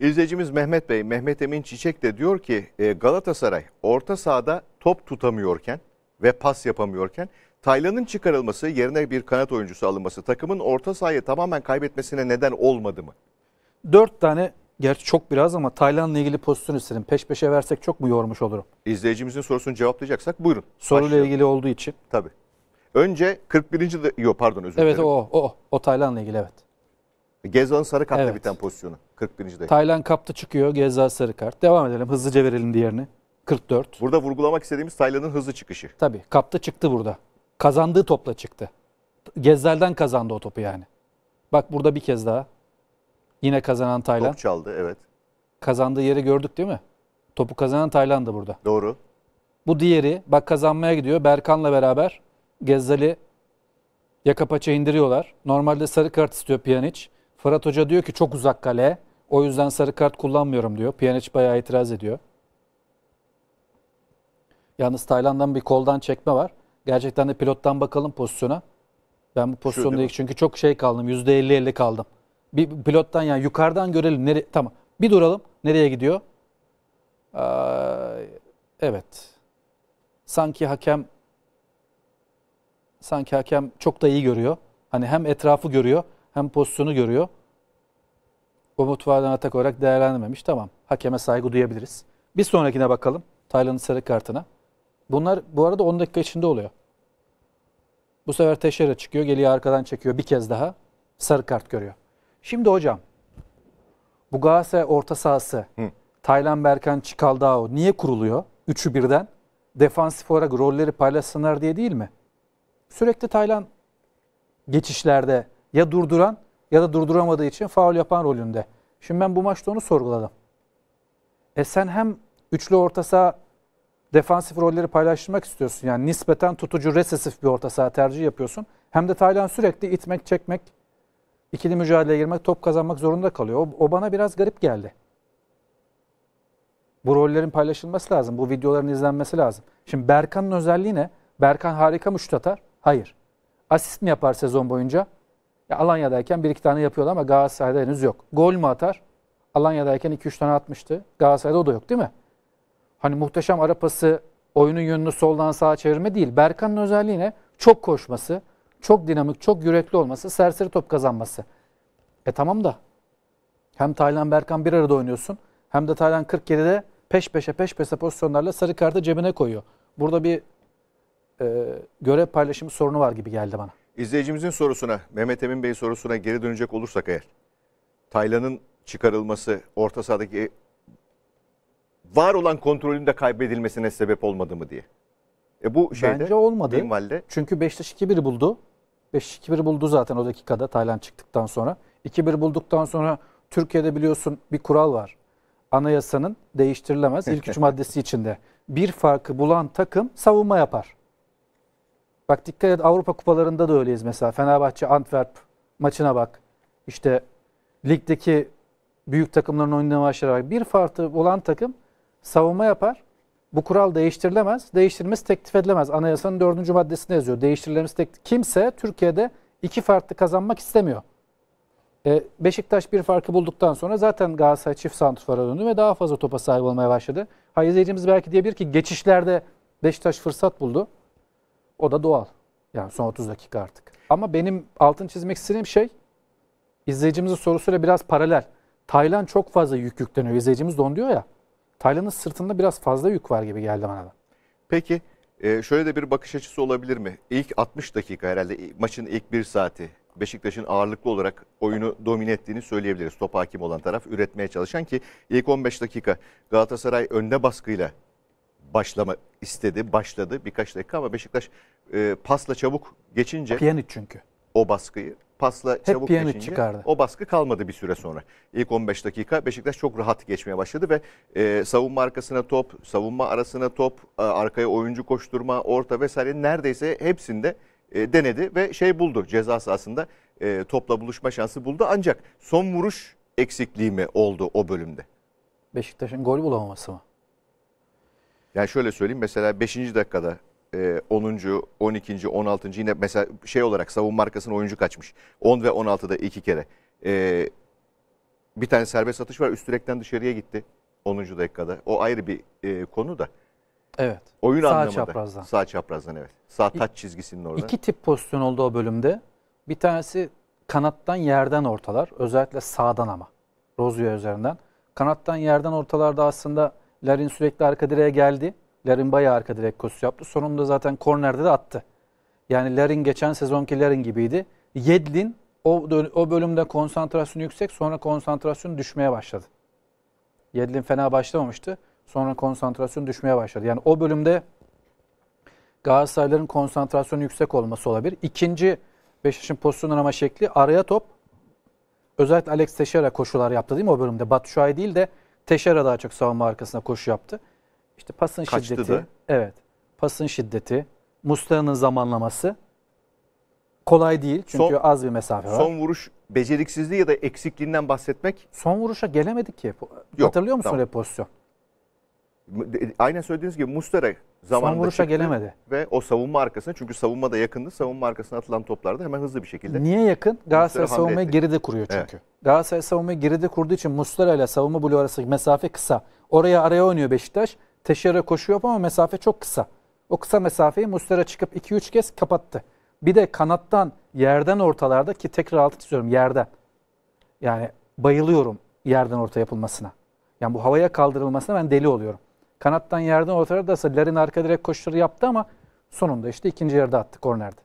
İzleyicimiz Mehmet Bey, Mehmet Emin Çiçek de diyor ki e, Galatasaray orta sahada top tutamıyorken ve pas yapamıyorken Taylan'ın çıkarılması yerine bir kanat oyuncusu alınması takımın orta sahayı tamamen kaybetmesine neden olmadı mı? Dört tane Gerçi çok biraz ama Taylan'la ilgili pozisyon istedim. Peş peşe versek çok mu yormuş olurum? İzleyicimizin sorusunu cevaplayacaksak buyurun. Soruyla başlayalım. ilgili olduğu için. Tabii. Önce 41. De, yo pardon özür dilerim. Evet o o o Taylan'la ilgili evet. Gezal'ın sarı kartla evet. biten pozisyonu 41. dakika. Taylan kaptı çıkıyor Gezal sarı kart. Devam edelim hızlıca verelim diğerini. 44. Burada vurgulamak istediğimiz Taylan'ın hızlı çıkışı. Tabii kaptı çıktı burada. Kazandığı topla çıktı. Gezzel'den kazandı o topu yani. Bak burada bir kez daha. Yine kazanan Taylan. Top çaldı evet. Kazandığı yeri gördük değil mi? Topu kazanan da burada. Doğru. Bu diğeri bak kazanmaya gidiyor. Berkan'la beraber Gezzal'i yaka paça indiriyorlar. Normalde sarı kart istiyor Pjanic. Fırat Hoca diyor ki çok uzak kale. O yüzden sarı kart kullanmıyorum diyor. Pjanic bayağı itiraz ediyor. Yalnız Tayland'dan bir koldan çekme var. Gerçekten de pilottan bakalım pozisyona. Ben bu pozisyonda ilk çünkü çok şey kaldım. %50-50 kaldım. Bir pilottan yani yukarıdan görelim. Nere tamam. Bir duralım. Nereye gidiyor? Ee, evet. Sanki hakem sanki hakem çok da iyi görüyor. Hani hem etrafı görüyor hem pozisyonu görüyor. Umut Vardan atak olarak değerlendirmemiş. Tamam. Hakeme saygı duyabiliriz. Bir sonrakine bakalım. Taylan'ın sarı kartına. Bunlar bu arada 10 dakika içinde oluyor. Bu sefer Teşer'e çıkıyor. Geliyor arkadan çekiyor. Bir kez daha sarı kart görüyor. Şimdi hocam bu Galatasaray orta sahası Hı. Taylan Berkan Çikaldao niye kuruluyor? Üçü birden defansif olarak rolleri paylaşsınlar diye değil mi? Sürekli Taylan geçişlerde ya durduran ya da durduramadığı için faul yapan rolünde. Şimdi ben bu maçta onu sorguladım. E sen hem üçlü orta saha defansif rolleri paylaştırmak istiyorsun. Yani nispeten tutucu resesif bir orta saha tercih yapıyorsun. Hem de Taylan sürekli itmek, çekmek, ikili mücadele girmek, top kazanmak zorunda kalıyor. O, o bana biraz garip geldi. Bu rollerin paylaşılması lazım. Bu videoların izlenmesi lazım. Şimdi Berkan'ın özelliği ne? Berkan harika müştatar. Hayır. Asist mi yapar sezon boyunca? Ya Alanya'dayken bir iki tane yapıyordu ama Galatasaray'da henüz yok. Gol mü atar? Alanya'dayken iki üç tane atmıştı. Galatasaray'da o da yok değil mi? Hani muhteşem arapası, oyunun yönünü soldan sağa çevirme değil. Berkan'ın özelliği ne? Çok koşması, çok dinamik, çok yürekli olması, serseri top kazanması. E tamam da hem Taylan Berkan bir arada oynuyorsun hem de Taylan 47'de peş peşe peş peşe pozisyonlarla sarı kartı cebine koyuyor. Burada bir e, görev paylaşımı sorunu var gibi geldi bana. İzleyicimizin sorusuna, Mehmet Emin Bey sorusuna geri dönecek olursak eğer, Taylan'ın çıkarılması orta sahadaki e, var olan kontrolün de kaybedilmesine sebep olmadı mı diye. E bu şeyde Bence olmadı. Minvalde. Çünkü Beşiktaş 2-1 buldu. Beşiktaş 2-1 buldu zaten o dakikada Taylan çıktıktan sonra. 2-1 bulduktan sonra Türkiye'de biliyorsun bir kural var. Anayasanın değiştirilemez ilk üç maddesi içinde. Bir farkı bulan takım savunma yapar. Bak dikkat et Avrupa kupalarında da öyleyiz mesela. Fenerbahçe Antwerp maçına bak. İşte ligdeki büyük takımların oynadığı maçlara bak. Bir farkı olan takım savunma yapar. Bu kural değiştirilemez. Değiştirilmesi teklif edilemez. Anayasanın dördüncü maddesinde yazıyor. Değiştirilemesi teklif. Kimse Türkiye'de iki farklı kazanmak istemiyor. E, Beşiktaş bir farkı bulduktan sonra zaten Galatasaray çift santrfora döndü ve daha fazla topa sahip olmaya başladı. Hayır izleyicimiz belki diyebilir ki geçişlerde Beşiktaş fırsat buldu. O da doğal. Yani son 30 dakika artık. Ama benim altın çizmek istediğim şey izleyicimizin sorusuyla biraz paralel. Taylan çok fazla yük yükleniyor. İzleyicimiz don diyor ya. Taylan'ın sırtında biraz fazla yük var gibi geldi bana da. Peki e, şöyle de bir bakış açısı olabilir mi? İlk 60 dakika herhalde maçın ilk bir saati Beşiktaş'ın ağırlıklı olarak oyunu domine ettiğini söyleyebiliriz. Top hakim olan taraf üretmeye çalışan ki ilk 15 dakika Galatasaray önde baskıyla başlama istedi, başladı birkaç dakika ama Beşiktaş e, pasla çabuk geçince Pjanic çünkü o baskıyı pasla Hep çabuk geçince çıkardı. o baskı kalmadı bir süre sonra. İlk 15 dakika Beşiktaş çok rahat geçmeye başladı ve e, savunma arkasına top, savunma arasına top, e, arkaya oyuncu koşturma, orta vesaire neredeyse hepsinde e, denedi ve şey buldu ceza sahasında e, topla buluşma şansı buldu ancak son vuruş eksikliği mi oldu o bölümde? Beşiktaş'ın gol bulamaması mı? Yani şöyle söyleyeyim mesela 5. dakikada e, 10. 12. 16. yine mesela şey olarak savunma arkasına oyuncu kaçmış. 10 ve 16'da iki kere. E, bir tane serbest atış var üst direkten dışarıya gitti 10. dakikada. O ayrı bir e, konu da. Evet. Oyun sağ anlamında. Çaprazdan. Sağ çaprazdan evet. Sağ taç çizgisinin orada. İki tip pozisyon oldu o bölümde. Bir tanesi kanattan yerden ortalar. Özellikle sağdan ama. rozuya üzerinden. Kanattan yerden ortalarda aslında Larin sürekli arka direğe geldi. Larin bayağı arka direk koşusu yaptı. Sonunda zaten kornerde de attı. Yani Larin geçen sezonki Larin gibiydi. Yedlin o, o bölümde konsantrasyonu yüksek sonra konsantrasyonu düşmeye başladı. Yedlin fena başlamamıştı. Sonra konsantrasyon düşmeye başladı. Yani o bölümde Galatasarayların konsantrasyonu yüksek olması olabilir. İkinci Beşiktaş'ın pozisyon arama şekli araya top. Özellikle Alex Teixeira koşular yaptı değil mi o bölümde? Batu Şuay değil de Teşera daha çok savunma arkasında koşu yaptı. İşte pasın Kaçtı şiddeti. Da. Evet. Pasın şiddeti. Mustafa'nın zamanlaması. Kolay değil çünkü son, az bir mesafe var. Son vuruş beceriksizliği ya da eksikliğinden bahsetmek. Son vuruşa gelemedik ki. Yok, Hatırlıyor musun tamam. repozisyon? aynen söylediğiniz gibi Mustara zamanında Son vuruşa gelemedi. Ve o savunma arkasına çünkü savunma da yakındı. Savunma arkasına atılan toplarda hemen hızlı bir şekilde. Niye yakın? Galatasaray savunmayı etti. geride kuruyor çünkü. Evet. Galatasaray savunmayı geride kurduğu için Mustara ile savunma bloğu arası mesafe kısa. Oraya araya oynuyor Beşiktaş. Teşere koşuyor ama mesafe çok kısa. O kısa mesafeyi Mustara çıkıp 2-3 kez kapattı. Bir de kanattan yerden ortalarda ki tekrar altı çiziyorum yerden. Yani bayılıyorum yerden orta yapılmasına. Yani bu havaya kaldırılmasına ben deli oluyorum. Kanattan yerden ortaya da Lerin arka direk koşuları yaptı ama sonunda işte ikinci yarıda attı kornerde.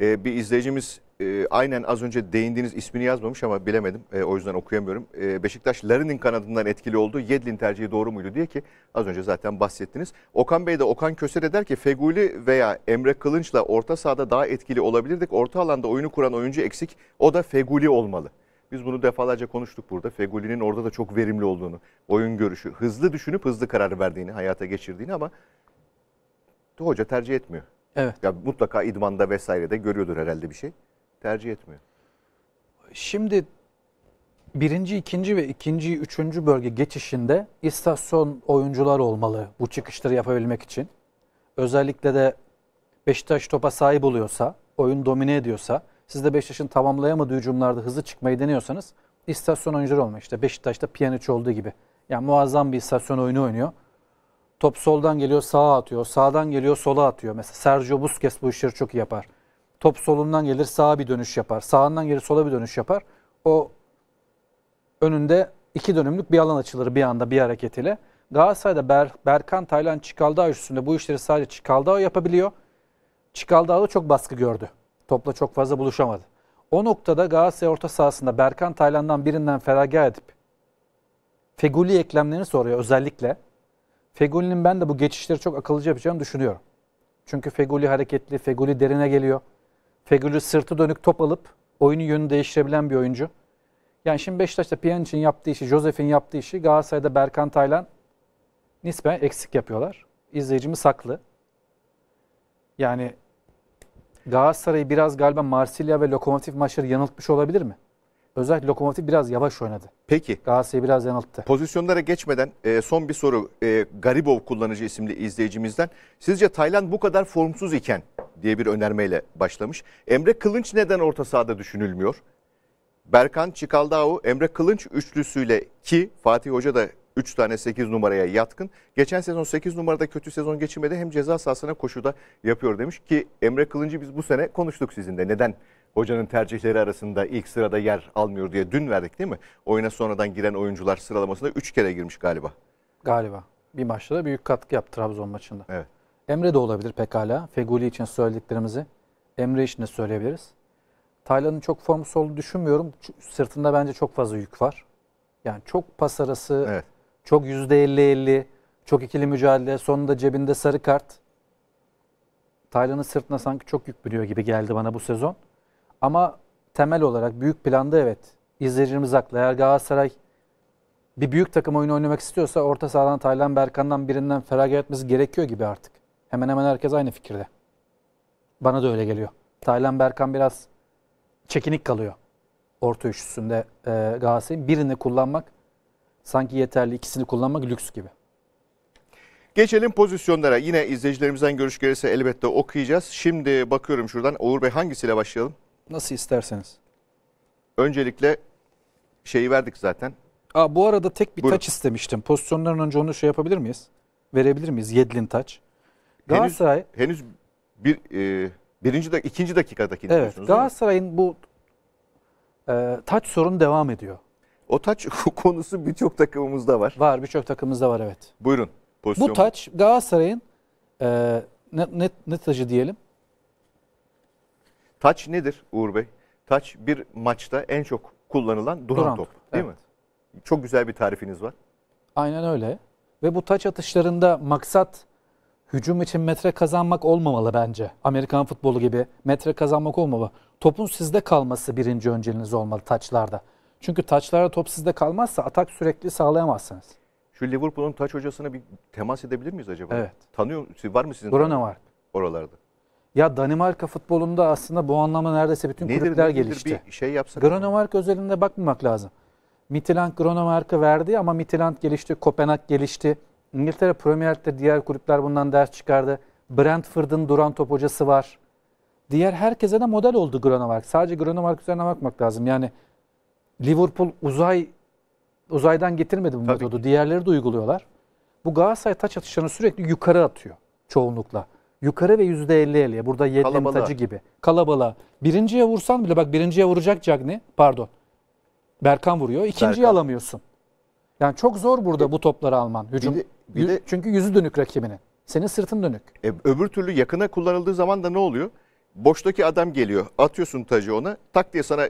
Ee, bir izleyicimiz e, aynen az önce değindiğiniz ismini yazmamış ama bilemedim. E, o yüzden okuyamıyorum. E, Beşiktaş Larin'in kanadından etkili oldu. Yedlin tercihi doğru muydu diye ki az önce zaten bahsettiniz. Okan Bey de Okan Köse der ki Feguli veya Emre Kılınç'la orta sahada daha etkili olabilirdik. Orta alanda oyunu kuran oyuncu eksik. O da Feguli olmalı. Biz bunu defalarca konuştuk burada. Fegoli'nin orada da çok verimli olduğunu, oyun görüşü, hızlı düşünüp hızlı karar verdiğini, hayata geçirdiğini ama hoca tercih etmiyor. Evet. Ya mutlaka idmanda vesairede görüyordur herhalde bir şey. Tercih etmiyor. Şimdi birinci, ikinci ve ikinci, üçüncü bölge geçişinde istasyon oyuncular olmalı bu çıkışları yapabilmek için. Özellikle de Beşiktaş topa sahip oluyorsa, oyun domine ediyorsa, siz de Beşiktaş'ın tamamlayamadığı hücumlarda hızlı çıkmayı deniyorsanız istasyon oyuncuları olma. İşte Beşiktaş'ta Pjanic olduğu gibi. Yani muazzam bir istasyon oyunu oynuyor. Top soldan geliyor sağa atıyor. Sağdan geliyor sola atıyor. Mesela Sergio Busquets bu işleri çok iyi yapar. Top solundan gelir sağa bir dönüş yapar. Sağından gelir sola bir dönüş yapar. O önünde iki dönümlük bir alan açılır bir anda bir hareket ile. Galatasaray'da Ber Berkan Taylan Çikaldağ üstünde bu işleri sadece Çikaldağ yapabiliyor. Çikaldağ da çok baskı gördü. Topla çok fazla buluşamadı. O noktada Galatasaray orta sahasında Berkan Taylan'dan birinden feragat edip Feguli eklemlerini soruyor özellikle. Feguli'nin ben de bu geçişleri çok akıllıca yapacağını düşünüyorum. Çünkü Feguli hareketli, Feguli derine geliyor. Feguli sırtı dönük top alıp oyunun yönünü değiştirebilen bir oyuncu. Yani şimdi Beşiktaş'ta için yaptığı işi, Josef'in yaptığı işi Galatasaray'da Berkan Taylan nispe eksik yapıyorlar. İzleyicimi saklı. Yani Galatasaray'ı biraz galiba Marsilya ve Lokomotiv maçları yanıltmış olabilir mi? Özellikle Lokomotiv biraz yavaş oynadı. Peki. Galatasaray'ı biraz yanılttı. Pozisyonlara geçmeden e, son bir soru e, Garibov kullanıcı isimli izleyicimizden. Sizce Tayland bu kadar formsuz iken diye bir önermeyle başlamış. Emre Kılınç neden orta sahada düşünülmüyor? Berkan Çikaldao, Emre Kılınç üçlüsüyle ki Fatih Hoca da 3 tane 8 numaraya yatkın. Geçen sezon 8 numarada kötü sezon geçirmedi hem ceza sahasına koşuda yapıyor demiş ki Emre Kılıncı biz bu sene konuştuk sizinle. Neden hocanın tercihleri arasında ilk sırada yer almıyor diye dün verdik değil mi? Oyuna sonradan giren oyuncular sıralamasında 3 kere girmiş galiba. Galiba. Bir maçta da büyük katkı yaptı Trabzon maçında. Evet. Emre de olabilir pekala. Feguli için söylediklerimizi Emre için de söyleyebiliriz. Taylan'ın çok formu olduğunu düşünmüyorum. Sırtında bence çok fazla yük var. Yani çok pas arası evet. Çok yüzde elli elli, çok ikili mücadele, sonunda cebinde sarı kart. Taylan'ın sırtına sanki çok yük biniyor gibi geldi bana bu sezon. Ama temel olarak büyük planda evet. İzleyicimiz haklı. Eğer Galatasaray bir büyük takım oyunu oynamak istiyorsa orta sahadan Taylan Berkan'dan birinden feragat etmesi gerekiyor gibi artık. Hemen hemen herkes aynı fikirde. Bana da öyle geliyor. Taylan Berkan biraz çekinik kalıyor. Orta üçlüsünde e, Galatasaray'ın birini kullanmak sanki yeterli. ikisini kullanmak lüks gibi. Geçelim pozisyonlara. Yine izleyicilerimizden görüş gelirse elbette okuyacağız. Şimdi bakıyorum şuradan. Uğur Bey hangisiyle başlayalım? Nasıl isterseniz. Öncelikle şeyi verdik zaten. Aa, bu arada tek bir Buyurun. taç istemiştim. Pozisyonların önce onu şey yapabilir miyiz? Verebilir miyiz? Yedlin taç. Galatasaray... Henüz, henüz bir, e, birinci, ikinci dakikadaki evet, Galatasaray'ın bu e, taç sorunu devam ediyor. O taç konusu birçok takımımızda var. Var birçok takımımızda var evet. Buyurun. Pozisyon. Bu taç Galatasaray'ın e, ne, ne, ne taşı diyelim? Taç nedir Uğur Bey? Taç bir maçta en çok kullanılan duran, duran top değil evet. mi? Çok güzel bir tarifiniz var. Aynen öyle. Ve bu taç atışlarında maksat hücum için metre kazanmak olmamalı bence. Amerikan futbolu gibi metre kazanmak olmamalı. Topun sizde kalması birinci önceliniz olmalı taçlarda. Çünkü taçlara top sizde kalmazsa atak sürekli sağlayamazsınız. Şu Liverpool'un taç hocasına bir temas edebilir miyiz acaba? Evet. Tanıyor var mı sizin? Bruno var. Oralarda. Ya Danimarka futbolunda aslında bu anlamda neredeyse bütün nedir, kulüpler nedir, gelişti. Bir şey yapsak. Gronomarka özelinde bakmamak lazım. Mitteland Gronomarka verdi ama Mitteland gelişti, Kopenhag gelişti. İngiltere Premier Lig'de diğer kulüpler bundan ders çıkardı. Brentford'un duran top hocası var. Diğer herkese de model oldu Gronomark. Sadece Gronomark üzerine bakmak lazım. Yani Liverpool uzay uzaydan getirmedi bu Tabii metodu. Ki. Diğerleri de uyguluyorlar. Bu Galatasaray taç atışlarını sürekli yukarı atıyor çoğunlukla. Yukarı ve yüzde elli elliye. Burada yedlin tacı gibi. Kalabalığa. Birinciye vursan bile bak birinciye vuracak Cagney. Pardon. Berkan vuruyor. İkinciyi Berkan. alamıyorsun. Yani çok zor burada bu topları alman. Hücum. Bir de, bir de, Çünkü yüzü dönük rakibinin. Senin sırtın dönük. E, öbür türlü yakına kullanıldığı zaman da ne oluyor? Boştaki adam geliyor. Atıyorsun tacı ona. Tak diye sana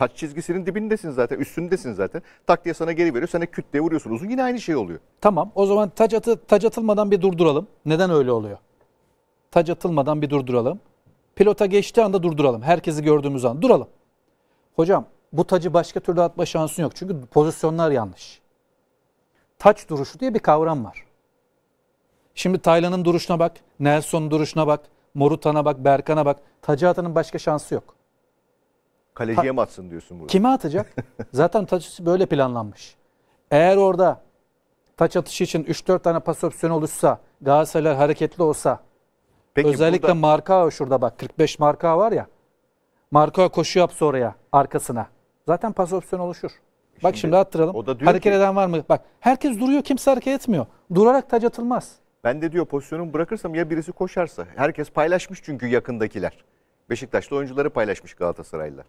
taç çizgisinin dibindesin zaten, üstündesin zaten. Tak diye sana geri veriyor. Sana küt diye vuruyorsun uzun. Yine aynı şey oluyor. Tamam. O zaman taç, atı, taç atılmadan bir durduralım. Neden öyle oluyor? Taç atılmadan bir durduralım. Pilota geçtiği anda durduralım. Herkesi gördüğümüz an duralım. Hocam bu tacı başka türlü atma şansın yok. Çünkü pozisyonlar yanlış. Taç duruşu diye bir kavram var. Şimdi Taylan'ın duruşuna bak, Nelson'un duruşuna bak, Morutan'a bak, Berkan'a bak. Tacı atanın başka şansı yok. Kaleciye mi atsın diyorsun burada? Kime atacak? Zaten taç böyle planlanmış. Eğer orada taç atışı için 3-4 tane pas opsiyonu oluşsa, Galatasaray hareketli olsa, Peki özellikle burada... Marka şurada bak 45 Marka var ya. Marka koşu yapsa oraya arkasına. Zaten pas opsiyonu oluşur. Şimdi, bak şimdi attıralım. O da hareket ki, eden var mı? Bak herkes duruyor kimse hareket etmiyor. Durarak taç atılmaz. Ben de diyor pozisyonumu bırakırsam ya birisi koşarsa. Herkes paylaşmış çünkü yakındakiler. Beşiktaşlı oyuncuları paylaşmış Galatasaraylılar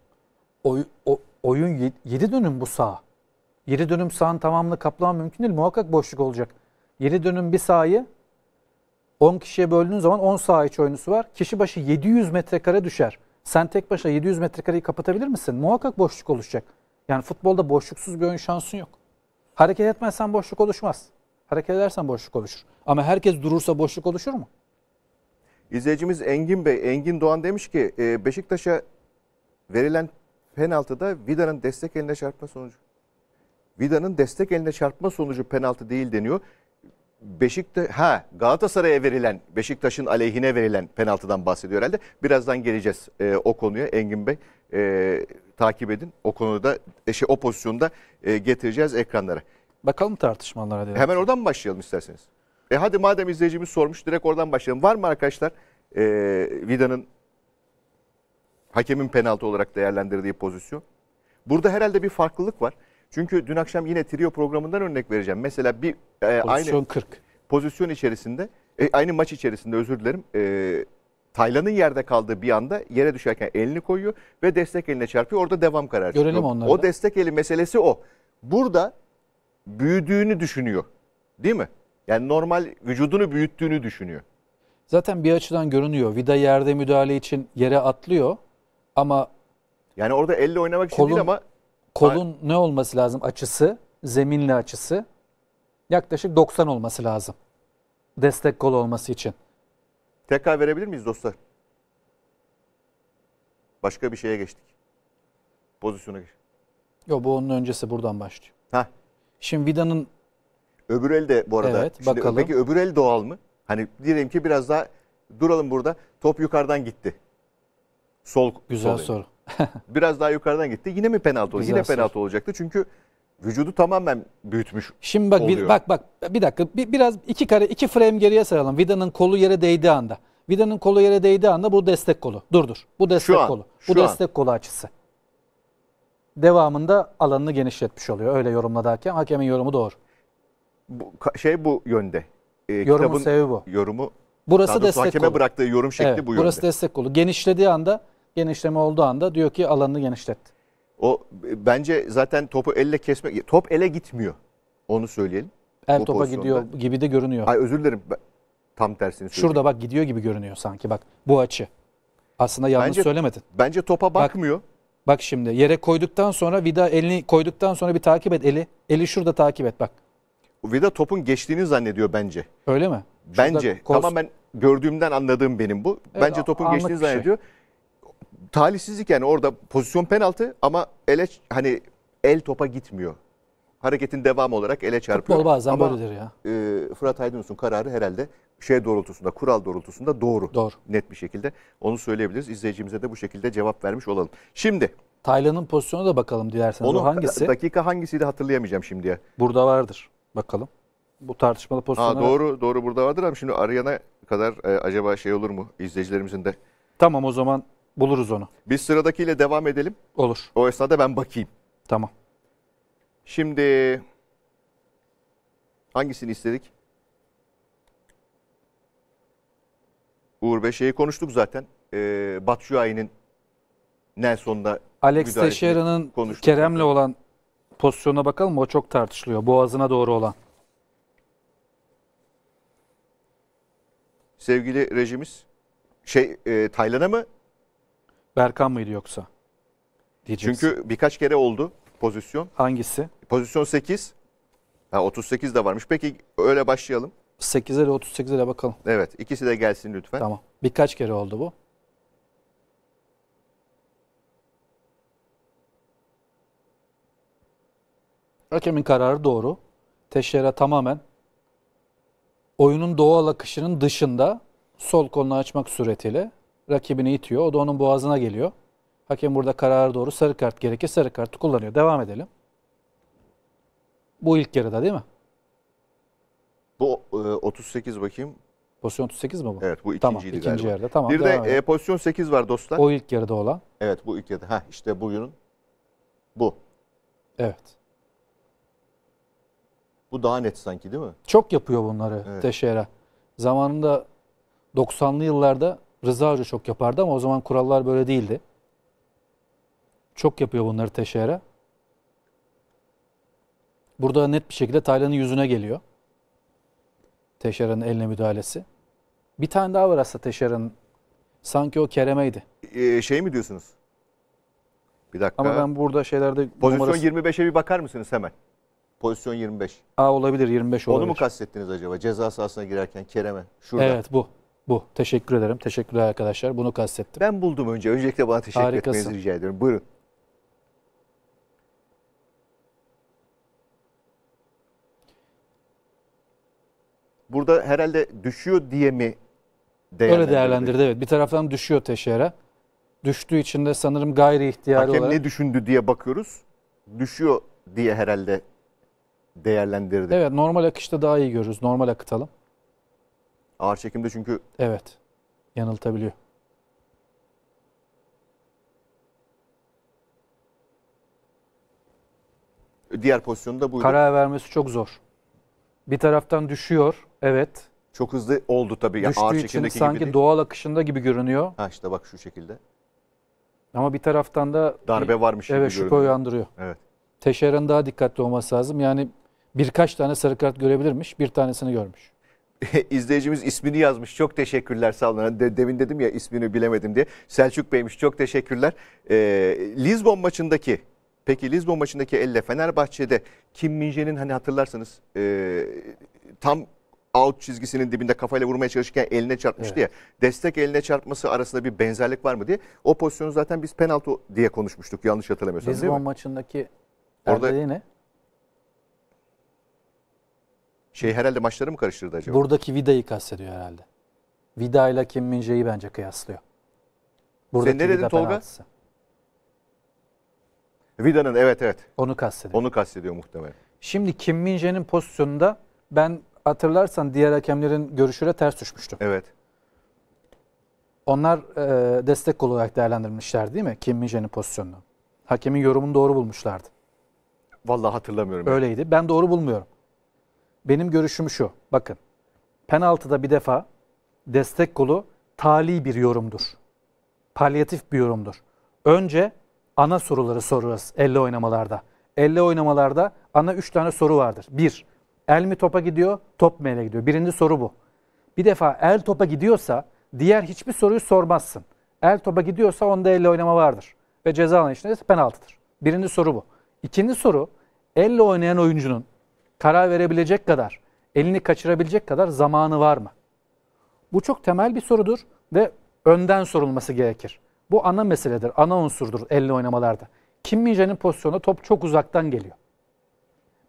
oy, o, oyun 7 dönüm bu saha. 7 dönüm sahanın tamamını kaplama mümkün değil. Muhakkak boşluk olacak. 7 dönüm bir sahayı 10 kişiye böldüğün zaman 10 saha iç oyuncusu var. Kişi başı 700 metrekare düşer. Sen tek başına 700 metrekareyi kapatabilir misin? Muhakkak boşluk oluşacak. Yani futbolda boşluksuz bir oyun şansın yok. Hareket etmezsen boşluk oluşmaz. Hareket edersen boşluk oluşur. Ama herkes durursa boşluk oluşur mu? İzleyicimiz Engin Bey, Engin Doğan demiş ki e, Beşiktaş'a verilen penaltıda Vida'nın destek eline çarpma sonucu. Vida'nın destek eline çarpma sonucu penaltı değil deniyor. Beşiktaş ha Galatasaray'a verilen Beşiktaş'ın aleyhine verilen penaltıdan bahsediyor herhalde. Birazdan geleceğiz e, o konuya Engin Bey e, takip edin. O konuda şey o pozisyonda e, getireceğiz ekranlara. Bakalım tartışmalara. Direkt. Hemen oradan mı başlayalım isterseniz? E hadi madem izleyicimiz sormuş direkt oradan başlayalım. Var mı arkadaşlar e, Vida'nın hakemin penaltı olarak değerlendirdiği pozisyon. Burada herhalde bir farklılık var. Çünkü dün akşam yine trio programından örnek vereceğim. Mesela bir e, pozisyon aynı 40. pozisyon içerisinde, e, aynı maç içerisinde özür dilerim. E, Taylan'ın yerde kaldığı bir anda yere düşerken elini koyuyor ve destek eline çarpıyor. Orada devam kararı Görelim çıkıyor. onları. O da. destek eli meselesi o. Burada büyüdüğünü düşünüyor. Değil mi? Yani normal vücudunu büyüttüğünü düşünüyor. Zaten bir açıdan görünüyor. Vida yerde müdahale için yere atlıyor. Ama yani orada elle oynamak için değil ama kolun ne olması lazım açısı, zeminli açısı yaklaşık 90 olması lazım. Destek kol olması için. Tekrar verebilir miyiz dostlar? Başka bir şeye geçtik. Pozisyona geç. Yok bu onun öncesi buradan başlıyor. Ha. Şimdi Vida'nın öbür el de bu arada. Evet, Şimdi bakalım. Peki öbür el doğal mı? Hani diyelim ki biraz daha duralım burada. Top yukarıdan gitti. Sol Güzel sol soru. Biraz daha yukarıdan gitti. Yine mi penaltı olacak? Yine penaltı soru. olacaktı. Çünkü vücudu tamamen büyütmüş. Şimdi bak bir, bak bak bir dakika bir, biraz iki kare iki frame geriye saralım. Vida'nın kolu yere değdiği anda. Vida'nın kolu yere değdiği anda bu destek kolu. Dur dur. Bu destek an, kolu. Bu destek an. kolu açısı. Devamında alanını genişletmiş oluyor. Öyle yorumladı hakem. Hakemin yorumu doğru. Bu, şey bu yönde. Ee, Yorumun kitabın, sebebi bu. Yorumu Burası Daha destek hakeme kolu. bıraktığı yorum şekli evet, bu yönde. Burası destek kolu. Genişlediği anda, genişleme olduğu anda diyor ki alanını genişletti. O bence zaten topu elle kesmek, top ele gitmiyor. Onu söyleyelim. El topa gidiyor gibi de görünüyor. Ay özür dilerim. Tam tersini söyleyeyim. Şurada bak gidiyor gibi görünüyor sanki bak bu açı. Aslında yanlış bence, söylemedin. Bence topa bakmıyor. Bak, bak şimdi yere koyduktan sonra vida elini koyduktan sonra bir takip et eli. Eli şurada takip et bak ve topun geçtiğini zannediyor bence. Öyle mi? bence. Kos... Tamamen gördüğümden anladığım benim bu. Evet, bence topun geçtiğini şey. zannediyor. Talihsizlik yani orada pozisyon penaltı ama ele hani el topa gitmiyor. Hareketin devamı olarak ele çarpıyor. Futbol bazen ama, böyledir ya. E, Fırat Aydınus'un kararı herhalde şey doğrultusunda, kural doğrultusunda doğru. Doğru. Net bir şekilde onu söyleyebiliriz. İzleyicimize de bu şekilde cevap vermiş olalım. Şimdi Taylan'ın pozisyonu da bakalım dilerseniz. Onun, o hangisi? Dakika hangisiydi hatırlayamayacağım şimdiye. Burada vardır. Bakalım. Bu tartışmalı pozisyonlara... Ha, doğru doğru burada vardır ama şimdi arayana kadar e, acaba şey olur mu izleyicilerimizin de? Tamam o zaman buluruz onu. Biz sıradakiyle devam edelim. Olur. O esnada ben bakayım. Tamam. Şimdi hangisini istedik? Uğur Bey şeyi konuştuk zaten. Ee, Batshuayi'nin Nelson'da Alex Teixeira'nın Kerem'le olan Pozisyonuna bakalım. O çok tartışılıyor. Boğazına doğru olan. Sevgili rejimiz şey e, Taylan'a mı? Berkan mıydı yoksa? Diyeceksin. Çünkü birkaç kere oldu pozisyon. Hangisi? Pozisyon 8. Ha, 38 de varmış. Peki öyle başlayalım. 8'e ile 38'e de bakalım. Evet ikisi de gelsin lütfen. Tamam. Birkaç kere oldu bu. Hakemin kararı doğru. Teşhira tamamen oyunun doğal akışının dışında sol kolunu açmak suretiyle rakibini itiyor. O da onun boğazına geliyor. Hakem burada kararı doğru sarı kart gerekir. Sarı kartı kullanıyor. Devam edelim. Bu ilk yarıda değil mi? Bu e, 38 bakayım. Pozisyon 38 mi bu? Evet bu ikinciydi tamam, ikinci galiba. yarıda tamam. Bir de e, pozisyon 8 var dostlar. O ilk yarıda olan. Evet bu ilk yarıda. Ha işte bugünün bu. Evet. Bu daha net sanki değil mi? Çok yapıyor bunları evet. Teşera. Zamanında 90'lı yıllarda Rıza Hoca çok yapardı ama o zaman kurallar böyle değildi. Çok yapıyor bunları Teşera. Burada net bir şekilde Taylan'ın yüzüne geliyor. Teşera'nın eline müdahalesi. Bir tane daha var aslında Teşera'nın. Sanki o Kerem'eydi. Ee, şey mi diyorsunuz? Bir dakika. Ama ben burada şeylerde... Pozisyon numarası... 25'e bir bakar mısınız hemen? Pozisyon 25. Aa olabilir 25 olabilir. Onu mu kastettiniz acaba? Ceza sahasına girerken Kerem'e. Şurada. Evet bu. Bu. Teşekkür ederim. Teşekkürler arkadaşlar. Bunu kastettim. Ben buldum önce. Öncelikle bana teşekkür Harikasın. etmenizi rica ediyorum. Buyurun. Burada herhalde düşüyor diye mi değerlendirdi? Öyle değerlendirdi evet. Bir taraftan düşüyor Teşer'e. Düştüğü için de sanırım gayri ihtiyar olarak. Hakem ne düşündü diye bakıyoruz. Düşüyor diye herhalde değerlendirdi. Evet normal akışta daha iyi görürüz. Normal akıtalım. Ağır çekimde çünkü... Evet. Yanıltabiliyor. Diğer pozisyonda buydu. Karar vermesi çok zor. Bir taraftan düşüyor. Evet. Çok hızlı oldu tabii. Düştüğü ağır için sanki gibi doğal akışında gibi görünüyor. Ha işte bak şu şekilde. Ama bir taraftan da... Darbe varmış gibi görünüyor. Evet şüphe uyandırıyor. Evet. Teşer'in daha dikkatli olması lazım. Yani birkaç tane sarı kart görebilirmiş. Bir tanesini görmüş. İzleyicimiz ismini yazmış. Çok teşekkürler sağ olun. Hani de, demin dedim ya ismini bilemedim diye. Selçuk Bey'miş. Çok teşekkürler. Ee, Lizbon maçındaki Peki Lisbon maçındaki elle Fenerbahçe'de Kim Minje'nin hani hatırlarsanız e, tam out çizgisinin dibinde kafayla vurmaya çalışırken eline çarpmıştı evet. ya. Destek eline çarpması arasında bir benzerlik var mı diye. O pozisyonu zaten biz penaltı diye konuşmuştuk yanlış hatırlamıyorsam Lizbon değil mi? Lisbon maçındaki Orada ne? Şey herhalde maçları mı karıştırdı acaba? Buradaki Vida'yı kastediyor herhalde. Vida ile Kim Minje'yi bence kıyaslıyor. Buradaki Sen ne dedin Tolga? penaltısı. Vida'nın evet evet. Onu kastediyor. Onu kastediyor muhtemelen. Şimdi Kim Minje'nin pozisyonunda ben hatırlarsan diğer hakemlerin görüşüyle ters düşmüştüm. Evet. Onlar e, destek golü olarak değerlendirmişler değil mi Kim Minje'nin pozisyonunu? Hakemin yorumunu doğru bulmuşlardı. Vallahi hatırlamıyorum. ben. Öyleydi. Ben doğru bulmuyorum. Benim görüşüm şu. Bakın. Penaltıda bir defa destek kolu tali bir yorumdur. Palyatif bir yorumdur. Önce ana soruları sorarız elle oynamalarda. Elle oynamalarda ana 3 tane soru vardır. 1. El mi topa gidiyor, top mu ele gidiyor? Birinci soru bu. Bir defa el topa gidiyorsa diğer hiçbir soruyu sormazsın. El topa gidiyorsa onda elle oynama vardır. Ve ceza alan penaltıdır. Birinci soru bu. İkinci soru elle oynayan oyuncunun karar verebilecek kadar, elini kaçırabilecek kadar zamanı var mı? Bu çok temel bir sorudur ve önden sorulması gerekir. Bu ana meseledir, ana unsurdur elle oynamalarda. Kim Minje'nin pozisyonunda top çok uzaktan geliyor.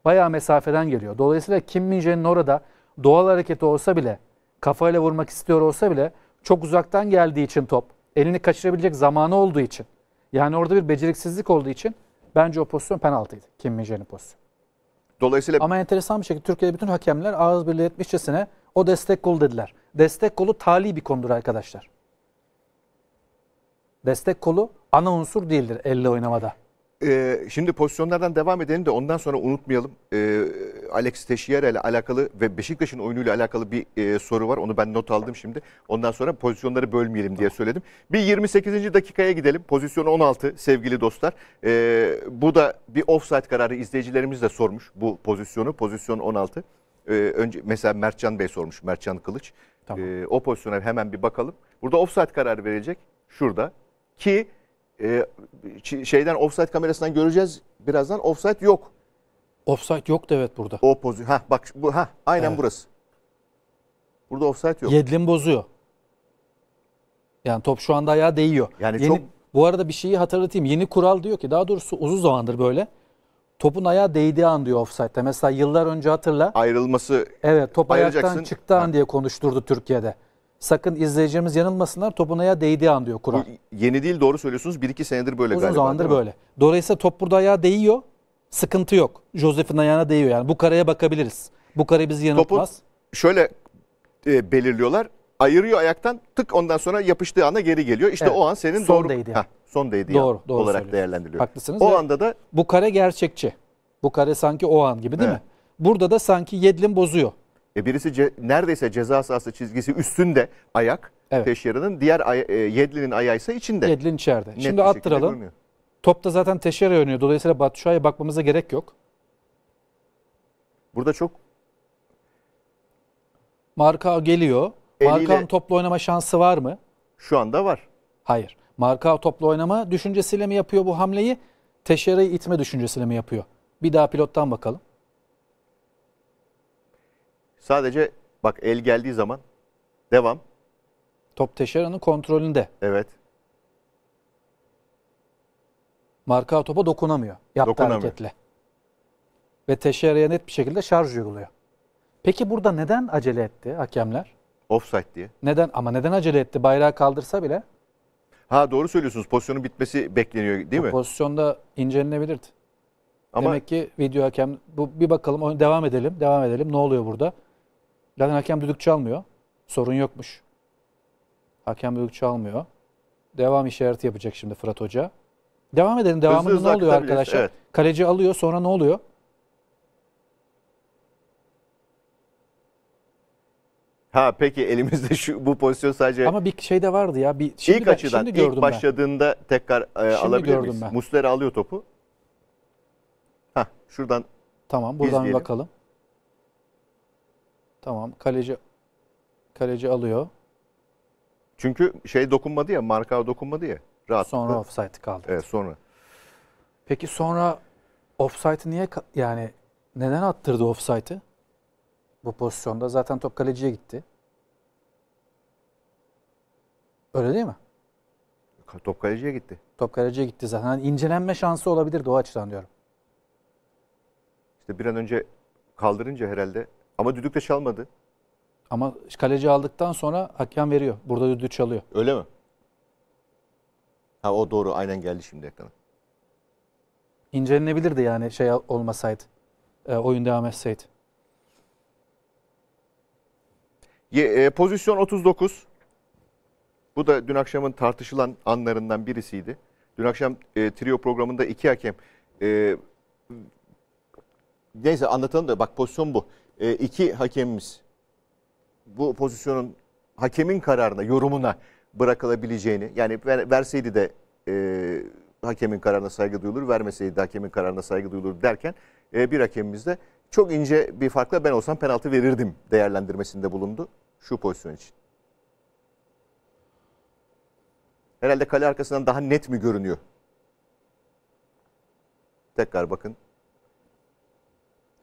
Bayağı mesafeden geliyor. Dolayısıyla Kim Minje'nin orada doğal hareketi olsa bile, kafayla vurmak istiyor olsa bile çok uzaktan geldiği için top, elini kaçırabilecek zamanı olduğu için, yani orada bir beceriksizlik olduğu için bence o pozisyon penaltıydı. Kim Minje'nin pozisyonu. Dolayısıyla Ama enteresan bir şekilde Türkiye'de bütün hakemler ağız birliği etmişçesine o destek kolu dediler. Destek kolu tali bir konudur arkadaşlar. Destek kolu ana unsur değildir elle oynamada. Ee, şimdi pozisyonlardan devam edelim de ondan sonra unutmayalım. Ee, Alex Teixeira ile alakalı ve Beşiktaş'ın oyunuyla alakalı bir e, soru var. Onu ben not aldım şimdi. Ondan sonra pozisyonları bölmeyelim diye söyledim. Bir 28. dakikaya gidelim. Pozisyon 16 sevgili dostlar. Ee, bu da bir offside kararı izleyicilerimiz de sormuş bu pozisyonu. Pozisyon 16. Ee, önce mesela Mertcan Bey sormuş. Mertcan Kılıç. Tamam. Ee, o pozisyona hemen bir bakalım. Burada offside kararı verilecek. Şurada. Ki ee, şeyden offside kamerasından göreceğiz birazdan offside yok. Offside yok da evet burada. O pozisyon. Ha bak bu ha aynen Evet. burası. Burada offside yok. Yedlin bozuyor. Yani top şu anda ayağa değiyor. Yani yeni, çok- Bu arada bir şeyi hatırlatayım. Yeni kural diyor ki daha doğrusu uzun zamandır böyle. Topun ayağa değdiği an diyor offside'de. Mesela yıllar önce hatırla. Ayrılması Evet top ayaktan çıktı an diye konuşturdu Türkiye'de sakın izleyicilerimiz yanılmasınlar topun değdiği an diyor Kur'an. Yeni değil doğru söylüyorsunuz. 1-2 senedir böyle Uzun galiba. Uzun zamandır böyle. Dolayısıyla top burada ayağa değiyor. Sıkıntı yok. Joseph'in ayağına değiyor yani. Bu karaya bakabiliriz. Bu kare bizi yanıltmaz. Topu şöyle e, belirliyorlar. Ayırıyor ayaktan tık ondan sonra yapıştığı ana geri geliyor. İşte evet, o an senin son doğru değdi. Heh, son değdi doğru, doğru olarak söylüyorum. değerlendiriliyor. Haklısınız. O anda da bu kare gerçekçi. Bu kare sanki o an gibi değil evet. mi? Burada da sanki Yedlin bozuyor. E birisi ce, neredeyse ceza sahası çizgisi üstünde ayak evet. Teşyera'nın. Diğer ay, e, Yedlin'in ayağı ise içinde. Yedlin içeride. Net Şimdi attıralım. Top da zaten Teşyera oynuyor. Dolayısıyla Batuşay'a bakmamıza gerek yok. Burada çok... Marka geliyor. Eliyle... Marka'nın topla oynama şansı var mı? Şu anda var. Hayır. Marka topla oynama düşüncesiyle mi yapıyor bu hamleyi? Teşera'yı itme düşüncesiyle mi yapıyor? Bir daha pilottan bakalım. Sadece bak el geldiği zaman devam. Top Teşera'nın kontrolünde. Evet. Marka topa dokunamıyor. Yaptığı Dokunamıyor. hareketle. Ve Teşera'ya net bir şekilde şarj uyguluyor. Peki burada neden acele etti hakemler? Offside diye. Neden ama neden acele etti? Bayrağı kaldırsa bile Ha doğru söylüyorsunuz. Pozisyonun bitmesi bekleniyor değil mi? pozisyonda incelenebilirdi. Ama Demek ki video hakem bu bir bakalım o- devam edelim. Devam edelim. Ne oluyor burada? Zaten hakem düdük çalmıyor. Sorun yokmuş. Hakem düdük çalmıyor. Devam işareti yapacak şimdi Fırat Hoca. Devam edelim. Devamında ne oluyor arkadaşlar? evet. Kaleci alıyor sonra ne oluyor? Ha peki elimizde şu bu pozisyon sadece Ama bir şey de vardı ya. Bir, şimdi ilk ben- açıdan şimdi gördüm ilk ben. başladığında tekrar e, Şimdi alabilir miyiz? ben. alıyor topu. Ha şuradan Tamam buradan bir izleyelim. bakalım. Tamam kaleci kaleci alıyor. Çünkü şey dokunmadı ya, marka dokunmadı ya. Rahatlıkla. Sonra offside kaldı. Evet, sonra. Peki sonra offside'ı niye yani neden attırdı offside'ı? Bu pozisyonda zaten top kaleciye gitti. Öyle değil mi? Top kaleciye gitti. Top kaleciye gitti zaten. Yani incelenme şansı olabilir o açıdan diyorum. İşte bir an önce kaldırınca herhalde ama düdük de çalmadı. Ama kaleci aldıktan sonra hakem veriyor. Burada düdük çalıyor. Öyle mi? Ha o doğru aynen geldi şimdi ekrana. İncelenebilirdi yani şey olmasaydı. E, ee, oyun devam etseydi. Ye, e, pozisyon 39. Bu da dün akşamın tartışılan anlarından birisiydi. Dün akşam e, trio programında iki hakem. E, neyse anlatalım da bak pozisyon bu e, iki hakemimiz bu pozisyonun hakemin kararına, yorumuna bırakılabileceğini yani ver, verseydi de e, hakemin kararına saygı duyulur, vermeseydi de hakemin kararına saygı duyulur derken e, bir hakemimiz de çok ince bir farkla ben olsam penaltı verirdim değerlendirmesinde bulundu şu pozisyon için. Herhalde kale arkasından daha net mi görünüyor? Tekrar bakın.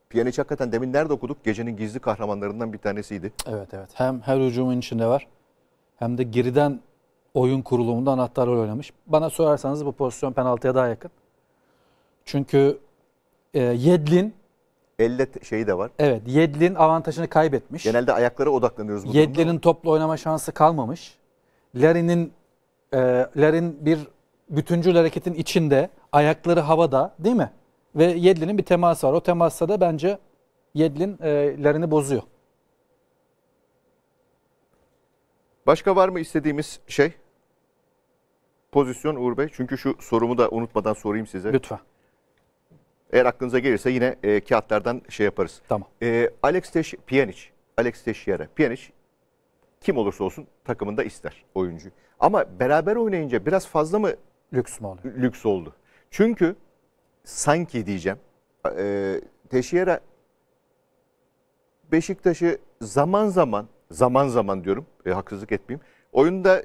Pjanic hakikaten demin nerede okuduk? Gecenin gizli kahramanlarından bir tanesiydi. Evet evet. Hem her hücumun içinde var hem de geriden oyun kurulumunda anahtar rol oynamış. Bana sorarsanız bu pozisyon penaltıya daha yakın. Çünkü e, Yedlin Elle şeyi de var. Evet Yedlin avantajını kaybetmiş. Genelde ayaklara odaklanıyoruz bu Yedlin'in topla oynama şansı kalmamış. Larin'in e, Larin bir bütüncül hareketin içinde ayakları havada değil mi? Ve Yedlin'in bir teması var. O temasta da bence Yedlin'lerini e, bozuyor. Başka var mı istediğimiz şey? Pozisyon Uğur Bey. Çünkü şu sorumu da unutmadan sorayım size. Lütfen. Eğer aklınıza gelirse yine e, kağıtlardan şey yaparız. Tamam. E, Alex Teş Pjanic, Alex Teixeira. Pjanic kim olursa olsun takımında ister oyuncu. Ama beraber oynayınca biraz fazla mı lüks mü oluyor? Lüks oldu. Çünkü sanki diyeceğim. E, ee, Teşiyera Beşiktaş'ı zaman zaman zaman zaman diyorum e, haksızlık etmeyeyim. Oyunda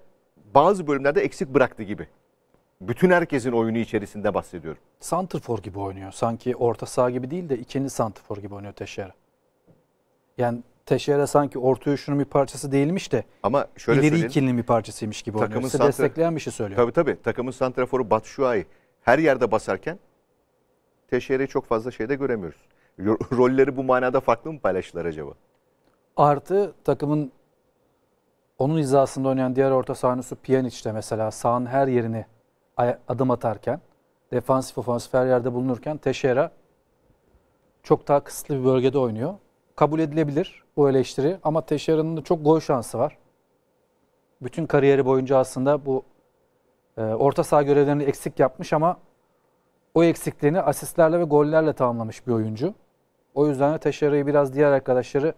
bazı bölümlerde eksik bıraktı gibi. Bütün herkesin oyunu içerisinde bahsediyorum. Santrfor gibi oynuyor. Sanki orta saha gibi değil de ikinci Santrfor gibi oynuyor Teşiyera. Yani Teşere sanki orta üçünün bir parçası değilmiş de ama şöyle ileri söyleyeyim, ikilinin bir parçasıymış gibi takımın oynuyor. Size santra... destekleyen bir şey söylüyor. Tabii tabii. Takımın santraforu Batshuayi her yerde basarken Teşheri çok fazla şeyde göremiyoruz. Rolleri bu manada farklı mı paylaştılar acaba? Artı takımın onun hizasında oynayan diğer orta sahnesi Pjanic de mesela sağın her yerini adım atarken defansif ofansif her yerde bulunurken Teşera çok daha kısıtlı bir bölgede oynuyor. Kabul edilebilir bu eleştiri ama Teşera'nın da çok gol şansı var. Bütün kariyeri boyunca aslında bu e, orta saha görevlerini eksik yapmış ama o eksikliğini asistlerle ve gollerle tamamlamış bir oyuncu. O yüzden de Teixeira'yı biraz diğer arkadaşları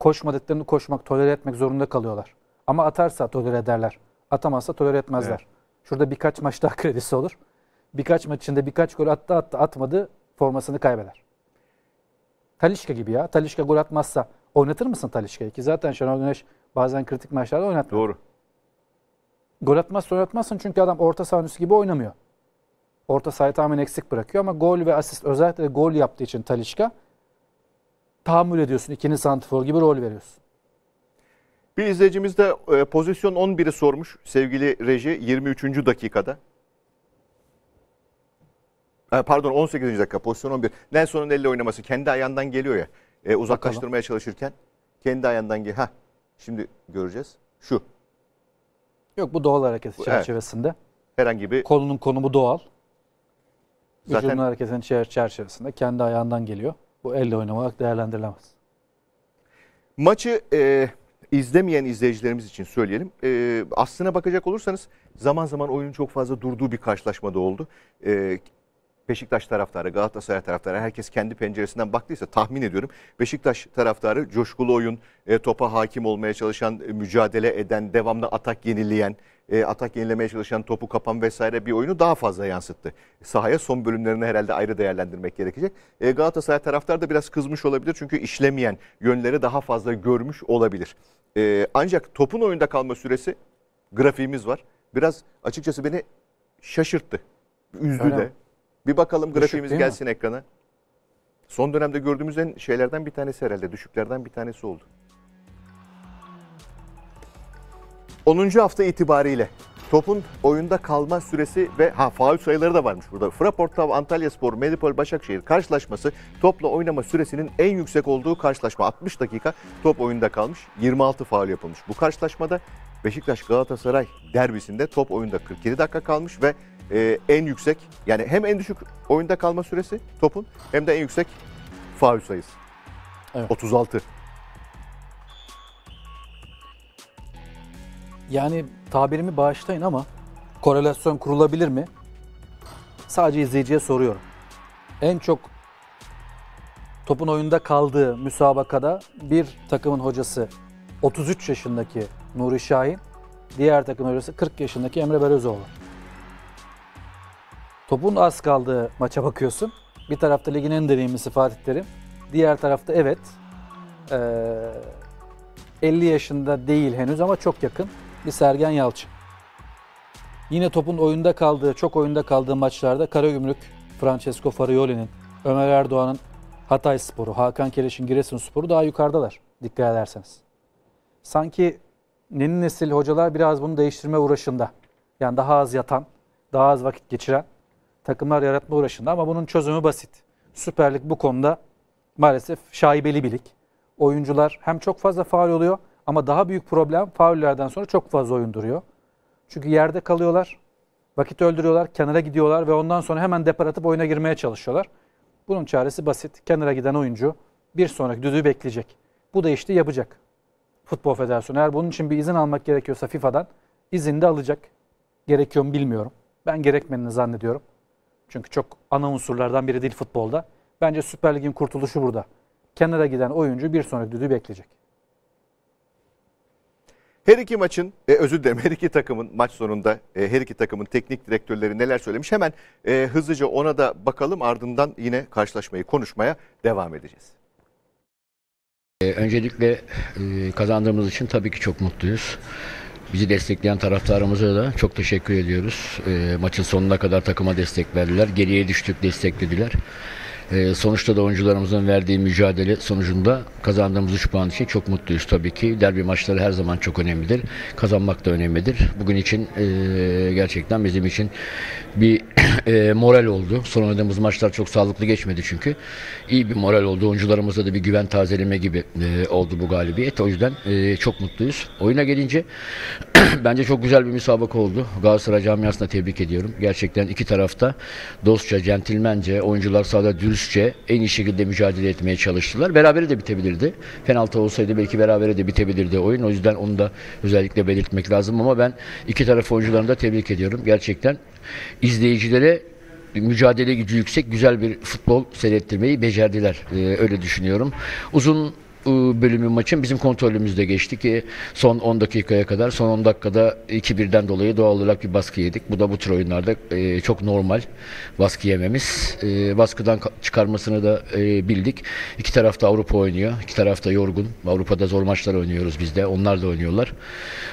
koşmadıklarını koşmak, tolere etmek zorunda kalıyorlar. Ama atarsa tolere ederler. Atamazsa tolere etmezler. Evet. Şurada birkaç maç daha kredisi olur. Birkaç maç içinde birkaç gol attı attı atmadı formasını kaybeder. Talişka gibi ya. Talişka gol atmazsa oynatır mısın Talişka'yı? Ki zaten Şenol Güneş bazen kritik maçlarda oynatmıyor. Doğru. Gol atmazsa oynatmazsın çünkü adam orta sahancısı gibi oynamıyor. Orta sahayı tamamen eksik bırakıyor ama gol ve asist özellikle gol yaptığı için Talişka tahammül ediyorsun. İkinci santifor gibi rol veriyorsun. Bir izleyicimiz de e, pozisyon 11'i sormuş sevgili reji 23. dakikada. E, pardon 18. dakika pozisyon 11. Nelson'un elle oynaması kendi ayağından geliyor ya. E, uzaklaştırmaya Bakalım. çalışırken kendi ayağından gel. Ha şimdi göreceğiz. Şu. Yok bu doğal hareketi çerçevesinde. Evet. Herhangi bir kolunun konumu doğal. Zaten... Hücumlu hareketin çer çerçevesinde kendi ayağından geliyor. Bu elle oynamak değerlendirilemez. Maçı e, izlemeyen izleyicilerimiz için söyleyelim. E, aslına bakacak olursanız zaman zaman oyunun çok fazla durduğu bir karşılaşmada oldu. E, Beşiktaş taraftarı, Galatasaray taraftarı herkes kendi penceresinden baktıysa tahmin ediyorum. Beşiktaş taraftarı coşkulu oyun, e, topa hakim olmaya çalışan, e, mücadele eden, devamlı atak yenileyen, e, atak yenilemeye çalışan topu kapan vesaire bir oyunu daha fazla yansıttı. Sahaya son bölümlerini herhalde ayrı değerlendirmek gerekecek. E, Galatasaray taraftar da biraz kızmış olabilir çünkü işlemeyen yönleri daha fazla görmüş olabilir. E, ancak topun oyunda kalma süresi grafiğimiz var. Biraz açıkçası beni şaşırttı. Üzdü Öyle. de. Bir bakalım Düşük, grafiğimiz gelsin mi? ekrana. Son dönemde gördüğümüz en şeylerden bir tanesi herhalde. Düşüklerden bir tanesi oldu. 10. hafta itibariyle topun oyunda kalma süresi ve ha faul sayıları da varmış burada. Fraportav Antalya Spor Medipol Başakşehir karşılaşması topla oynama süresinin en yüksek olduğu karşılaşma. 60 dakika top oyunda kalmış 26 faul yapılmış. Bu karşılaşmada Beşiktaş Galatasaray derbisinde top oyunda 47 dakika kalmış ve e, en yüksek yani hem en düşük oyunda kalma süresi topun hem de en yüksek faul sayısı. Evet. 36. Yani tabirimi bağışlayın ama korelasyon kurulabilir mi? Sadece izleyiciye soruyorum. En çok topun oyunda kaldığı müsabakada bir takımın hocası 33 yaşındaki Nuri Şahin, diğer takım hocası 40 yaşındaki Emre Belözoğlu. Topun az kaldığı maça bakıyorsun. Bir tarafta ligin en deneyimlisi Fatih Terim. Diğer tarafta evet. 50 yaşında değil henüz ama çok yakın emekli Sergen Yalçın. Yine topun oyunda kaldığı, çok oyunda kaldığı maçlarda Karagümrük, Francesco Farioli'nin, Ömer Erdoğan'ın Hatay Sporu, Hakan Keleş'in Giresun Sporu daha yukarıdalar dikkat ederseniz. Sanki yeni nesil hocalar biraz bunu değiştirme uğraşında. Yani daha az yatan, daha az vakit geçiren takımlar yaratma uğraşında ama bunun çözümü basit. Süper Lig bu konuda maalesef şaibeli bilik. Oyuncular hem çok fazla faal oluyor ama daha büyük problem faullerden sonra çok fazla oyun duruyor. Çünkü yerde kalıyorlar, vakit öldürüyorlar, kenara gidiyorlar ve ondan sonra hemen depar oyuna girmeye çalışıyorlar. Bunun çaresi basit. Kenara giden oyuncu bir sonraki düdüğü bekleyecek. Bu da işte yapacak. Futbol Federasyonu eğer bunun için bir izin almak gerekiyorsa FIFA'dan izin de alacak. Gerekiyor mu bilmiyorum. Ben gerekmediğini zannediyorum. Çünkü çok ana unsurlardan biri değil futbolda. Bence Süper Lig'in kurtuluşu burada. Kenara giden oyuncu bir sonraki düdüğü bekleyecek. Her iki maçın, e, özür dilerim her iki takımın maç sonunda e, her iki takımın teknik direktörleri neler söylemiş hemen e, hızlıca ona da bakalım ardından yine karşılaşmayı konuşmaya devam edeceğiz. E, öncelikle e, kazandığımız için tabii ki çok mutluyuz. Bizi destekleyen taraftarımıza da çok teşekkür ediyoruz. E, maçın sonuna kadar takıma destek verdiler. Geriye düştük desteklediler. Ee, sonuçta da oyuncularımızın verdiği mücadele sonucunda kazandığımız 3 puan için çok mutluyuz tabii ki. Derbi maçları her zaman çok önemlidir. Kazanmak da önemlidir. Bugün için e, gerçekten bizim için bir e, moral oldu. Son oynadığımız maçlar çok sağlıklı geçmedi çünkü. İyi bir moral oldu. Oyuncularımızda da bir güven tazeleme gibi e, oldu bu galibiyet. O yüzden e, çok mutluyuz. Oyuna gelince bence çok güzel bir müsabaka oldu. Galatasaray camiasına tebrik ediyorum. Gerçekten iki tarafta dostça, centilmence, oyuncular sahada dürüstçe en iyi şekilde mücadele etmeye çalıştılar. Berabere de bitebilirdi. Penaltı olsaydı belki berabere de bitebilirdi oyun. O yüzden onu da özellikle belirtmek lazım ama ben iki taraf oyuncularını da tebrik ediyorum. Gerçekten izleyicilere mücadele gücü yüksek güzel bir futbol seyrettirmeyi becerdiler. Ee, öyle düşünüyorum. Uzun e, bölümü maçın bizim kontrolümüzde geçti ki son 10 dakikaya kadar. Son 10 dakikada 2-1'den dolayı doğal olarak bir baskı yedik. Bu da bu tür oyunlarda e, çok normal baskı yememiz. E, baskıdan çıkarmasını da e, bildik. İki tarafta Avrupa oynuyor. İki tarafta yorgun. Avrupa'da zor maçlar oynuyoruz biz de. Onlar da oynuyorlar.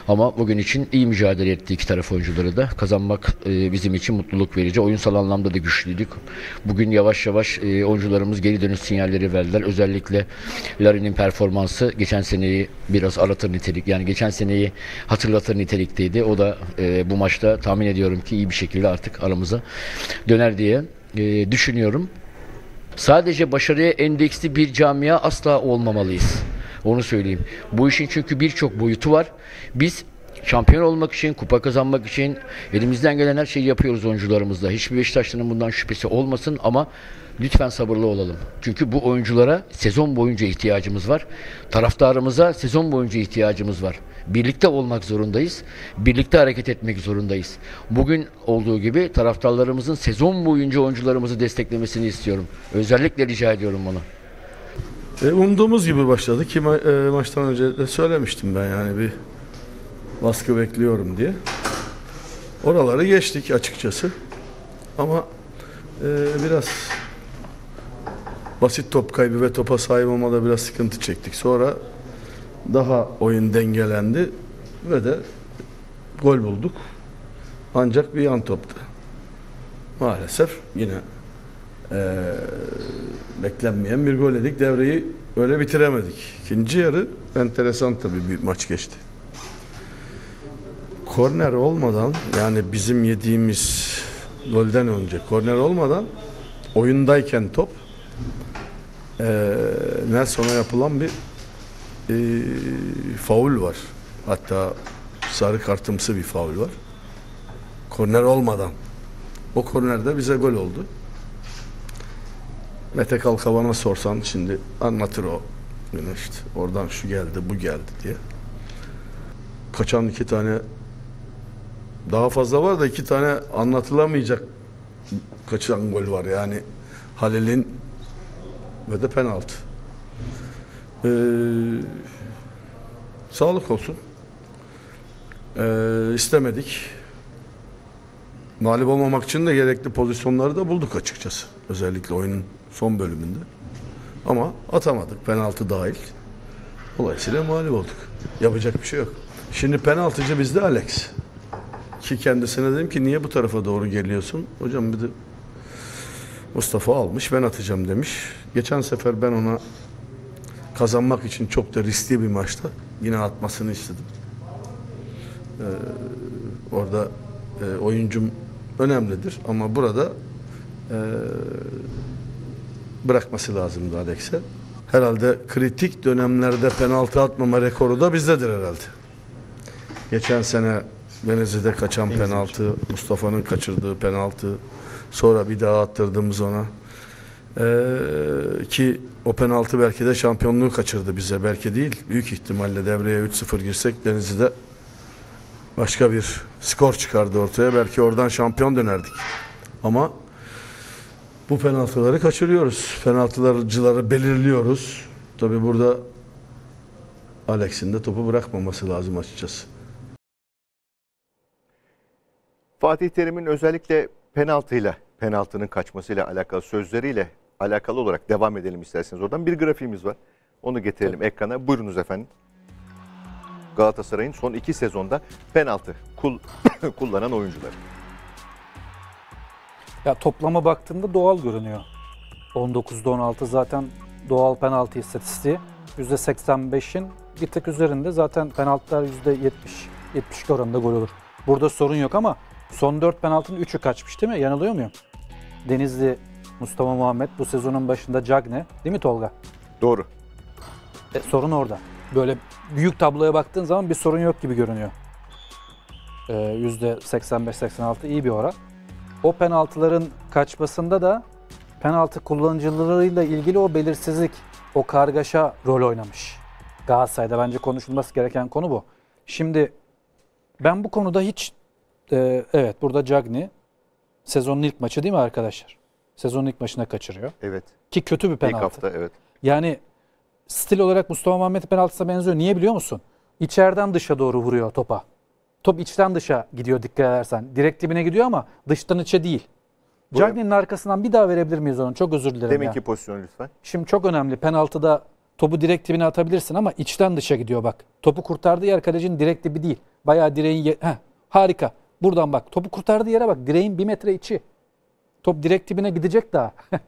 Ama bugün için iyi mücadele etti iki taraf oyuncuları da. Kazanmak bizim için mutluluk verici. Oyunsal anlamda da güçlüydük. Bugün yavaş yavaş oyuncularımız geri dönüş sinyalleri verdiler. Özellikle Larin'in performansı geçen seneyi biraz aratır nitelik yani geçen seneyi hatırlatır nitelikteydi. O da e, bu maçta tahmin ediyorum ki iyi bir şekilde artık aramıza döner diye e, düşünüyorum. Sadece başarıya endeksli bir camia asla olmamalıyız. Onu söyleyeyim. Bu işin çünkü birçok boyutu var. Biz şampiyon olmak için, kupa kazanmak için elimizden gelen her şeyi yapıyoruz oyuncularımızla. Hiçbir Beşiktaşlı'nın bundan şüphesi olmasın ama Lütfen sabırlı olalım. Çünkü bu oyunculara sezon boyunca ihtiyacımız var. Taraftarımıza sezon boyunca ihtiyacımız var. Birlikte olmak zorundayız. Birlikte hareket etmek zorundayız. Bugün olduğu gibi taraftarlarımızın sezon boyunca oyuncularımızı desteklemesini istiyorum. Özellikle rica ediyorum bunu. E, umduğumuz gibi başladı ki ma- e, maçtan önce de söylemiştim ben yani bir baskı bekliyorum diye. Oraları geçtik açıkçası. Ama e, biraz basit top kaybı ve topa sahip olmada biraz sıkıntı çektik. Sonra daha oyun dengelendi ve de gol bulduk. Ancak bir yan toptu. Maalesef yine e, beklenmeyen bir gol yedik. Devreyi öyle bitiremedik. İkinci yarı enteresan tabii bir maç geçti. Korner olmadan yani bizim yediğimiz golden önce korner olmadan oyundayken top ee, Nelson'a yapılan bir e, faul var. Hatta sarı kartımsı bir faul var. Korner olmadan. O kornerde bize gol oldu. Mete Kalkavan'a sorsan şimdi anlatır o. Yani işte oradan şu geldi, bu geldi diye. Kaçan iki tane daha fazla var da iki tane anlatılamayacak kaçan gol var. Yani Halil'in ve de penaltı. Ee, sağlık olsun. Ee, istemedik. Mağlup olmamak için de gerekli pozisyonları da bulduk açıkçası. Özellikle oyunun son bölümünde. Ama atamadık penaltı dahil. Dolayısıyla mağlup olduk. Yapacak bir şey yok. Şimdi penaltıcı bizde Alex. Ki kendisine dedim ki niye bu tarafa doğru geliyorsun? Hocam bir de Mustafa almış ben atacağım demiş. Geçen sefer ben ona kazanmak için çok da riskli bir maçta yine atmasını istedim. Ee, orada e, oyuncum önemlidir ama burada e, bırakması lazımdı Alex'e. Herhalde kritik dönemlerde penaltı atmama rekoru da bizdedir herhalde. Geçen sene Venezide kaçan penaltı, Mustafa'nın kaçırdığı penaltı, Sonra bir daha attırdığımız ona. Ee, ki o penaltı belki de şampiyonluğu kaçırdı bize. Belki değil. Büyük ihtimalle devreye 3-0 girsek Denizli'de başka bir skor çıkardı ortaya. Belki oradan şampiyon dönerdik. Ama bu penaltıları kaçırıyoruz. Penaltılarcıları belirliyoruz. Tabi burada Alex'in de topu bırakmaması lazım açıkçası. Fatih Terim'in özellikle penaltıyla, penaltının kaçmasıyla alakalı sözleriyle alakalı olarak devam edelim isterseniz. Oradan bir grafiğimiz var. Onu getirelim evet. ekrana. Buyurunuz efendim. Galatasaray'ın son iki sezonda penaltı kul kullanan oyuncuları. Ya toplama baktığımda doğal görünüyor. 19'da 16 zaten doğal penaltı istatistiği. %85'in bir tek üzerinde zaten penaltılar %70. 72 oranında gol olur. Burada sorun yok ama Son 4 penaltının 3'ü kaçmış değil mi? Yanılıyor muyum? Denizli Mustafa Muhammed bu sezonun başında Cagne değil mi Tolga? Doğru. E, sorun orada. Böyle büyük tabloya baktığın zaman bir sorun yok gibi görünüyor. E, %85-86 iyi bir oran. O penaltıların kaçmasında da penaltı kullanıcılarıyla ilgili o belirsizlik, o kargaşa rol oynamış. Galatasaray'da bence konuşulması gereken konu bu. Şimdi ben bu konuda hiç ee, evet burada Cagney sezonun ilk maçı değil mi arkadaşlar? Sezonun ilk maçına kaçırıyor. Evet. Ki kötü bir penaltı. İlk hafta evet. Yani stil olarak Mustafa Mehmet penaltısına benziyor. Niye biliyor musun? İçeriden dışa doğru vuruyor topa. Top içten dışa gidiyor dikkat edersen. Direkt dibine gidiyor ama dıştan içe değil. Cagney'in arkasından bir daha verebilir miyiz onu? Çok özür dilerim. Deminki ya. pozisyon lütfen. Şimdi çok önemli. Penaltıda topu direkt dibine atabilirsin ama içten dışa gidiyor bak. Topu kurtardığı yer kalecinin direkt dibi değil. Bayağı direğin... Heh, harika. Buradan bak topu kurtardığı yere bak. Direğin bir metre içi. Top direkt dibine gidecek daha.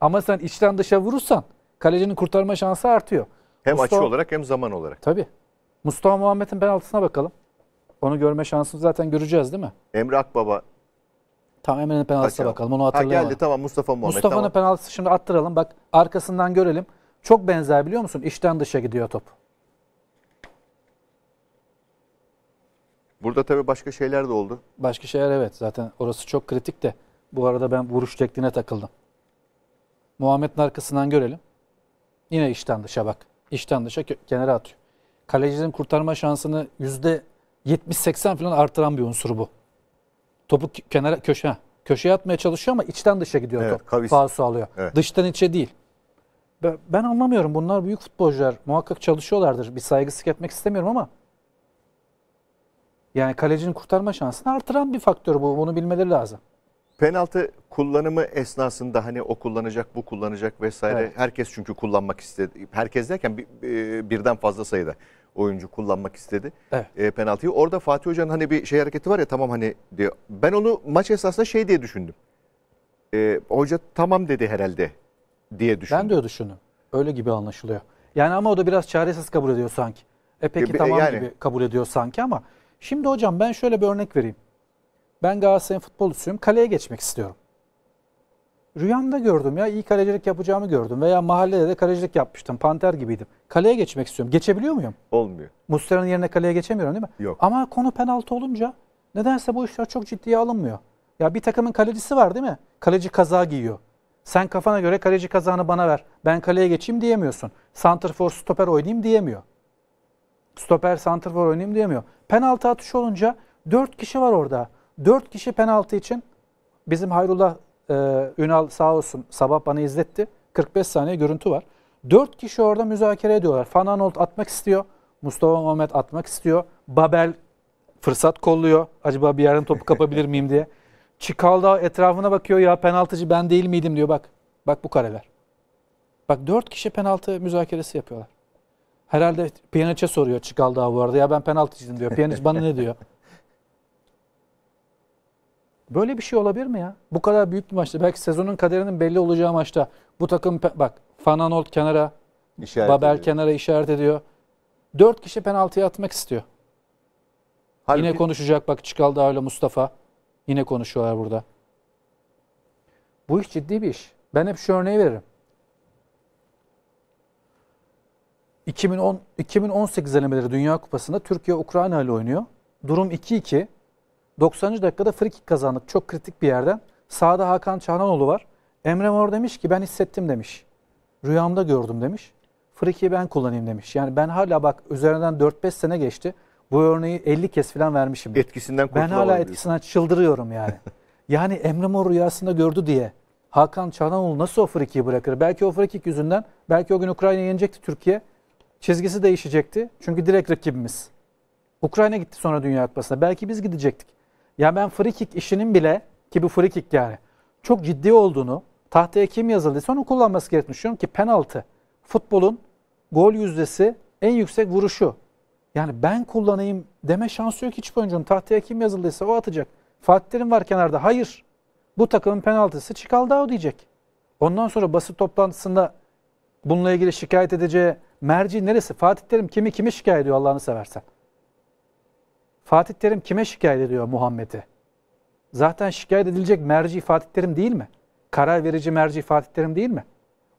Ama sen içten dışa vurursan kalecinin kurtarma şansı artıyor. Hem Mustafa, açı olarak hem zaman olarak. Tabii. Mustafa Muhammed'in penaltısına bakalım. Onu görme şansımız zaten göreceğiz değil mi? Emre Akbaba. Tamam Emre'nin penaltısına Kaçalım. bakalım. Onu hatırlayalım. Ha geldi tamam Mustafa Muhammed. Mustafa'nın tamam. penaltısı şimdi attıralım. Bak arkasından görelim. Çok benzer biliyor musun? İçten dışa gidiyor top. Burada tabii başka şeyler de oldu. Başka şeyler evet zaten orası çok kritik de. Bu arada ben vuruş tekniğine takıldım. Muhammed'in arkasından görelim. Yine içten dışa bak. İçten dışa kenara atıyor. Kalecinin kurtarma şansını %70-80 falan artıran bir unsur bu. Topu kenara köşe köşeye atmaya çalışıyor ama içten dışa gidiyor evet, top. Kavis. Falso alıyor. Evet. Dıştan içe değil. Ben anlamıyorum. Bunlar büyük futbolcular. Muhakkak çalışıyorlardır. Bir saygısızlık etmek istemiyorum ama yani kalecinin kurtarma şansını artıran bir faktör bu. Bunu bilmeleri lazım. Penaltı kullanımı esnasında hani o kullanacak, bu kullanacak vesaire. Evet. Herkes çünkü kullanmak istedi. Herkes derken bir, e, birden fazla sayıda oyuncu kullanmak istedi evet. e, penaltıyı. Orada Fatih Hoca'nın hani bir şey hareketi var ya tamam hani diyor. Ben onu maç esnasında şey diye düşündüm. E, hoca tamam dedi herhalde diye düşündüm. Ben de öyle düşündüm. Öyle gibi anlaşılıyor. Yani ama o da biraz çaresiz kabul ediyor sanki. E peki e, tamam yani, gibi kabul ediyor sanki ama Şimdi hocam ben şöyle bir örnek vereyim. Ben Galatasaray'ın futbolcusuyum. Kaleye geçmek istiyorum. Rüyamda gördüm ya iyi kalecilik yapacağımı gördüm veya mahallede de kalecilik yapmıştım. Panter gibiydim. Kaleye geçmek istiyorum. Geçebiliyor muyum? Olmuyor. Muslera'nın yerine kaleye geçemiyorum değil mi? Yok. Ama konu penaltı olunca nedense bu işler çok ciddiye alınmıyor. Ya bir takımın kalecisi var değil mi? Kaleci kaza giyiyor. Sen kafana göre kaleci kazanı bana ver. Ben kaleye geçeyim diyemiyorsun. Santrfor stoper oynayayım diyemiyor. Stoper santrfor oynayayım diyemiyor. Penaltı atışı olunca 4 kişi var orada. 4 kişi penaltı için bizim Hayrullah e, Ünal sağ olsun sabah bana izletti. 45 saniye görüntü var. 4 kişi orada müzakere ediyorlar. Fananolt atmak istiyor. Mustafa Mehmet atmak istiyor. Babel fırsat kolluyor. Acaba bir yerden topu kapabilir miyim diye. Çikalda etrafına bakıyor ya penaltıcı ben değil miydim diyor bak. Bak bu kareler. Bak 4 kişi penaltı müzakeresi yapıyorlar. Herhalde Pjanic'e soruyor Çıkaldağ bu arada. Ya ben penaltı çizdim diyor. Pjanic bana ne diyor? Böyle bir şey olabilir mi ya? Bu kadar büyük bir maçta belki sezonun kaderinin belli olacağı maçta bu takım bak Fananolt kenara işaret Babel ediyor. kenara işaret ediyor. Dört kişi penaltıya atmak istiyor. Halbuki... Yine konuşacak bak Çıkaldağ ile Mustafa. Yine konuşuyorlar burada. Bu iş ciddi bir iş. Ben hep şu örneği veririm. 2010 2018 elemeleri Dünya Kupası'nda Türkiye Ukrayna ile oynuyor. Durum 2-2. 90. dakikada frikik kazandık çok kritik bir yerden. Sağda Hakan Çağlanoğlu var. Emre Mor demiş ki ben hissettim demiş. Rüyamda gördüm demiş. Frikiyi ben kullanayım demiş. Yani ben hala bak üzerinden 4-5 sene geçti. Bu örneği 50 kez falan vermişim. Etkisinden Ben hala etkisinden çıldırıyorum yani. yani Emre Mor rüyasında gördü diye Hakan Çağlanoğlu nasıl o frikiyi bırakır? Belki o frikik yüzünden belki o gün Ukrayna yenecekti Türkiye çizgisi değişecekti. Çünkü direkt rakibimiz. Ukrayna gitti sonra Dünya Kupası'na. Belki biz gidecektik. Ya ben free kick işinin bile ki bu free kick yani çok ciddi olduğunu tahtaya kim yazıldıysa onu kullanması gerektiğini düşünüyorum ki penaltı futbolun gol yüzdesi en yüksek vuruşu. Yani ben kullanayım deme şansı yok hiç oyuncunun. Tahtaya kim yazıldıysa o atacak. Fatih Terim var kenarda. Hayır. Bu takımın penaltısı çıkaldı o diyecek. Ondan sonra basın toplantısında bununla ilgili şikayet edeceği merci neresi? Fatih Terim kimi kimi şikayet ediyor Allah'ını seversen? Fatih Terim kime şikayet ediyor Muhammed'i? Zaten şikayet edilecek merci Fatih Terim değil mi? Karar verici merci Fatih Terim değil mi?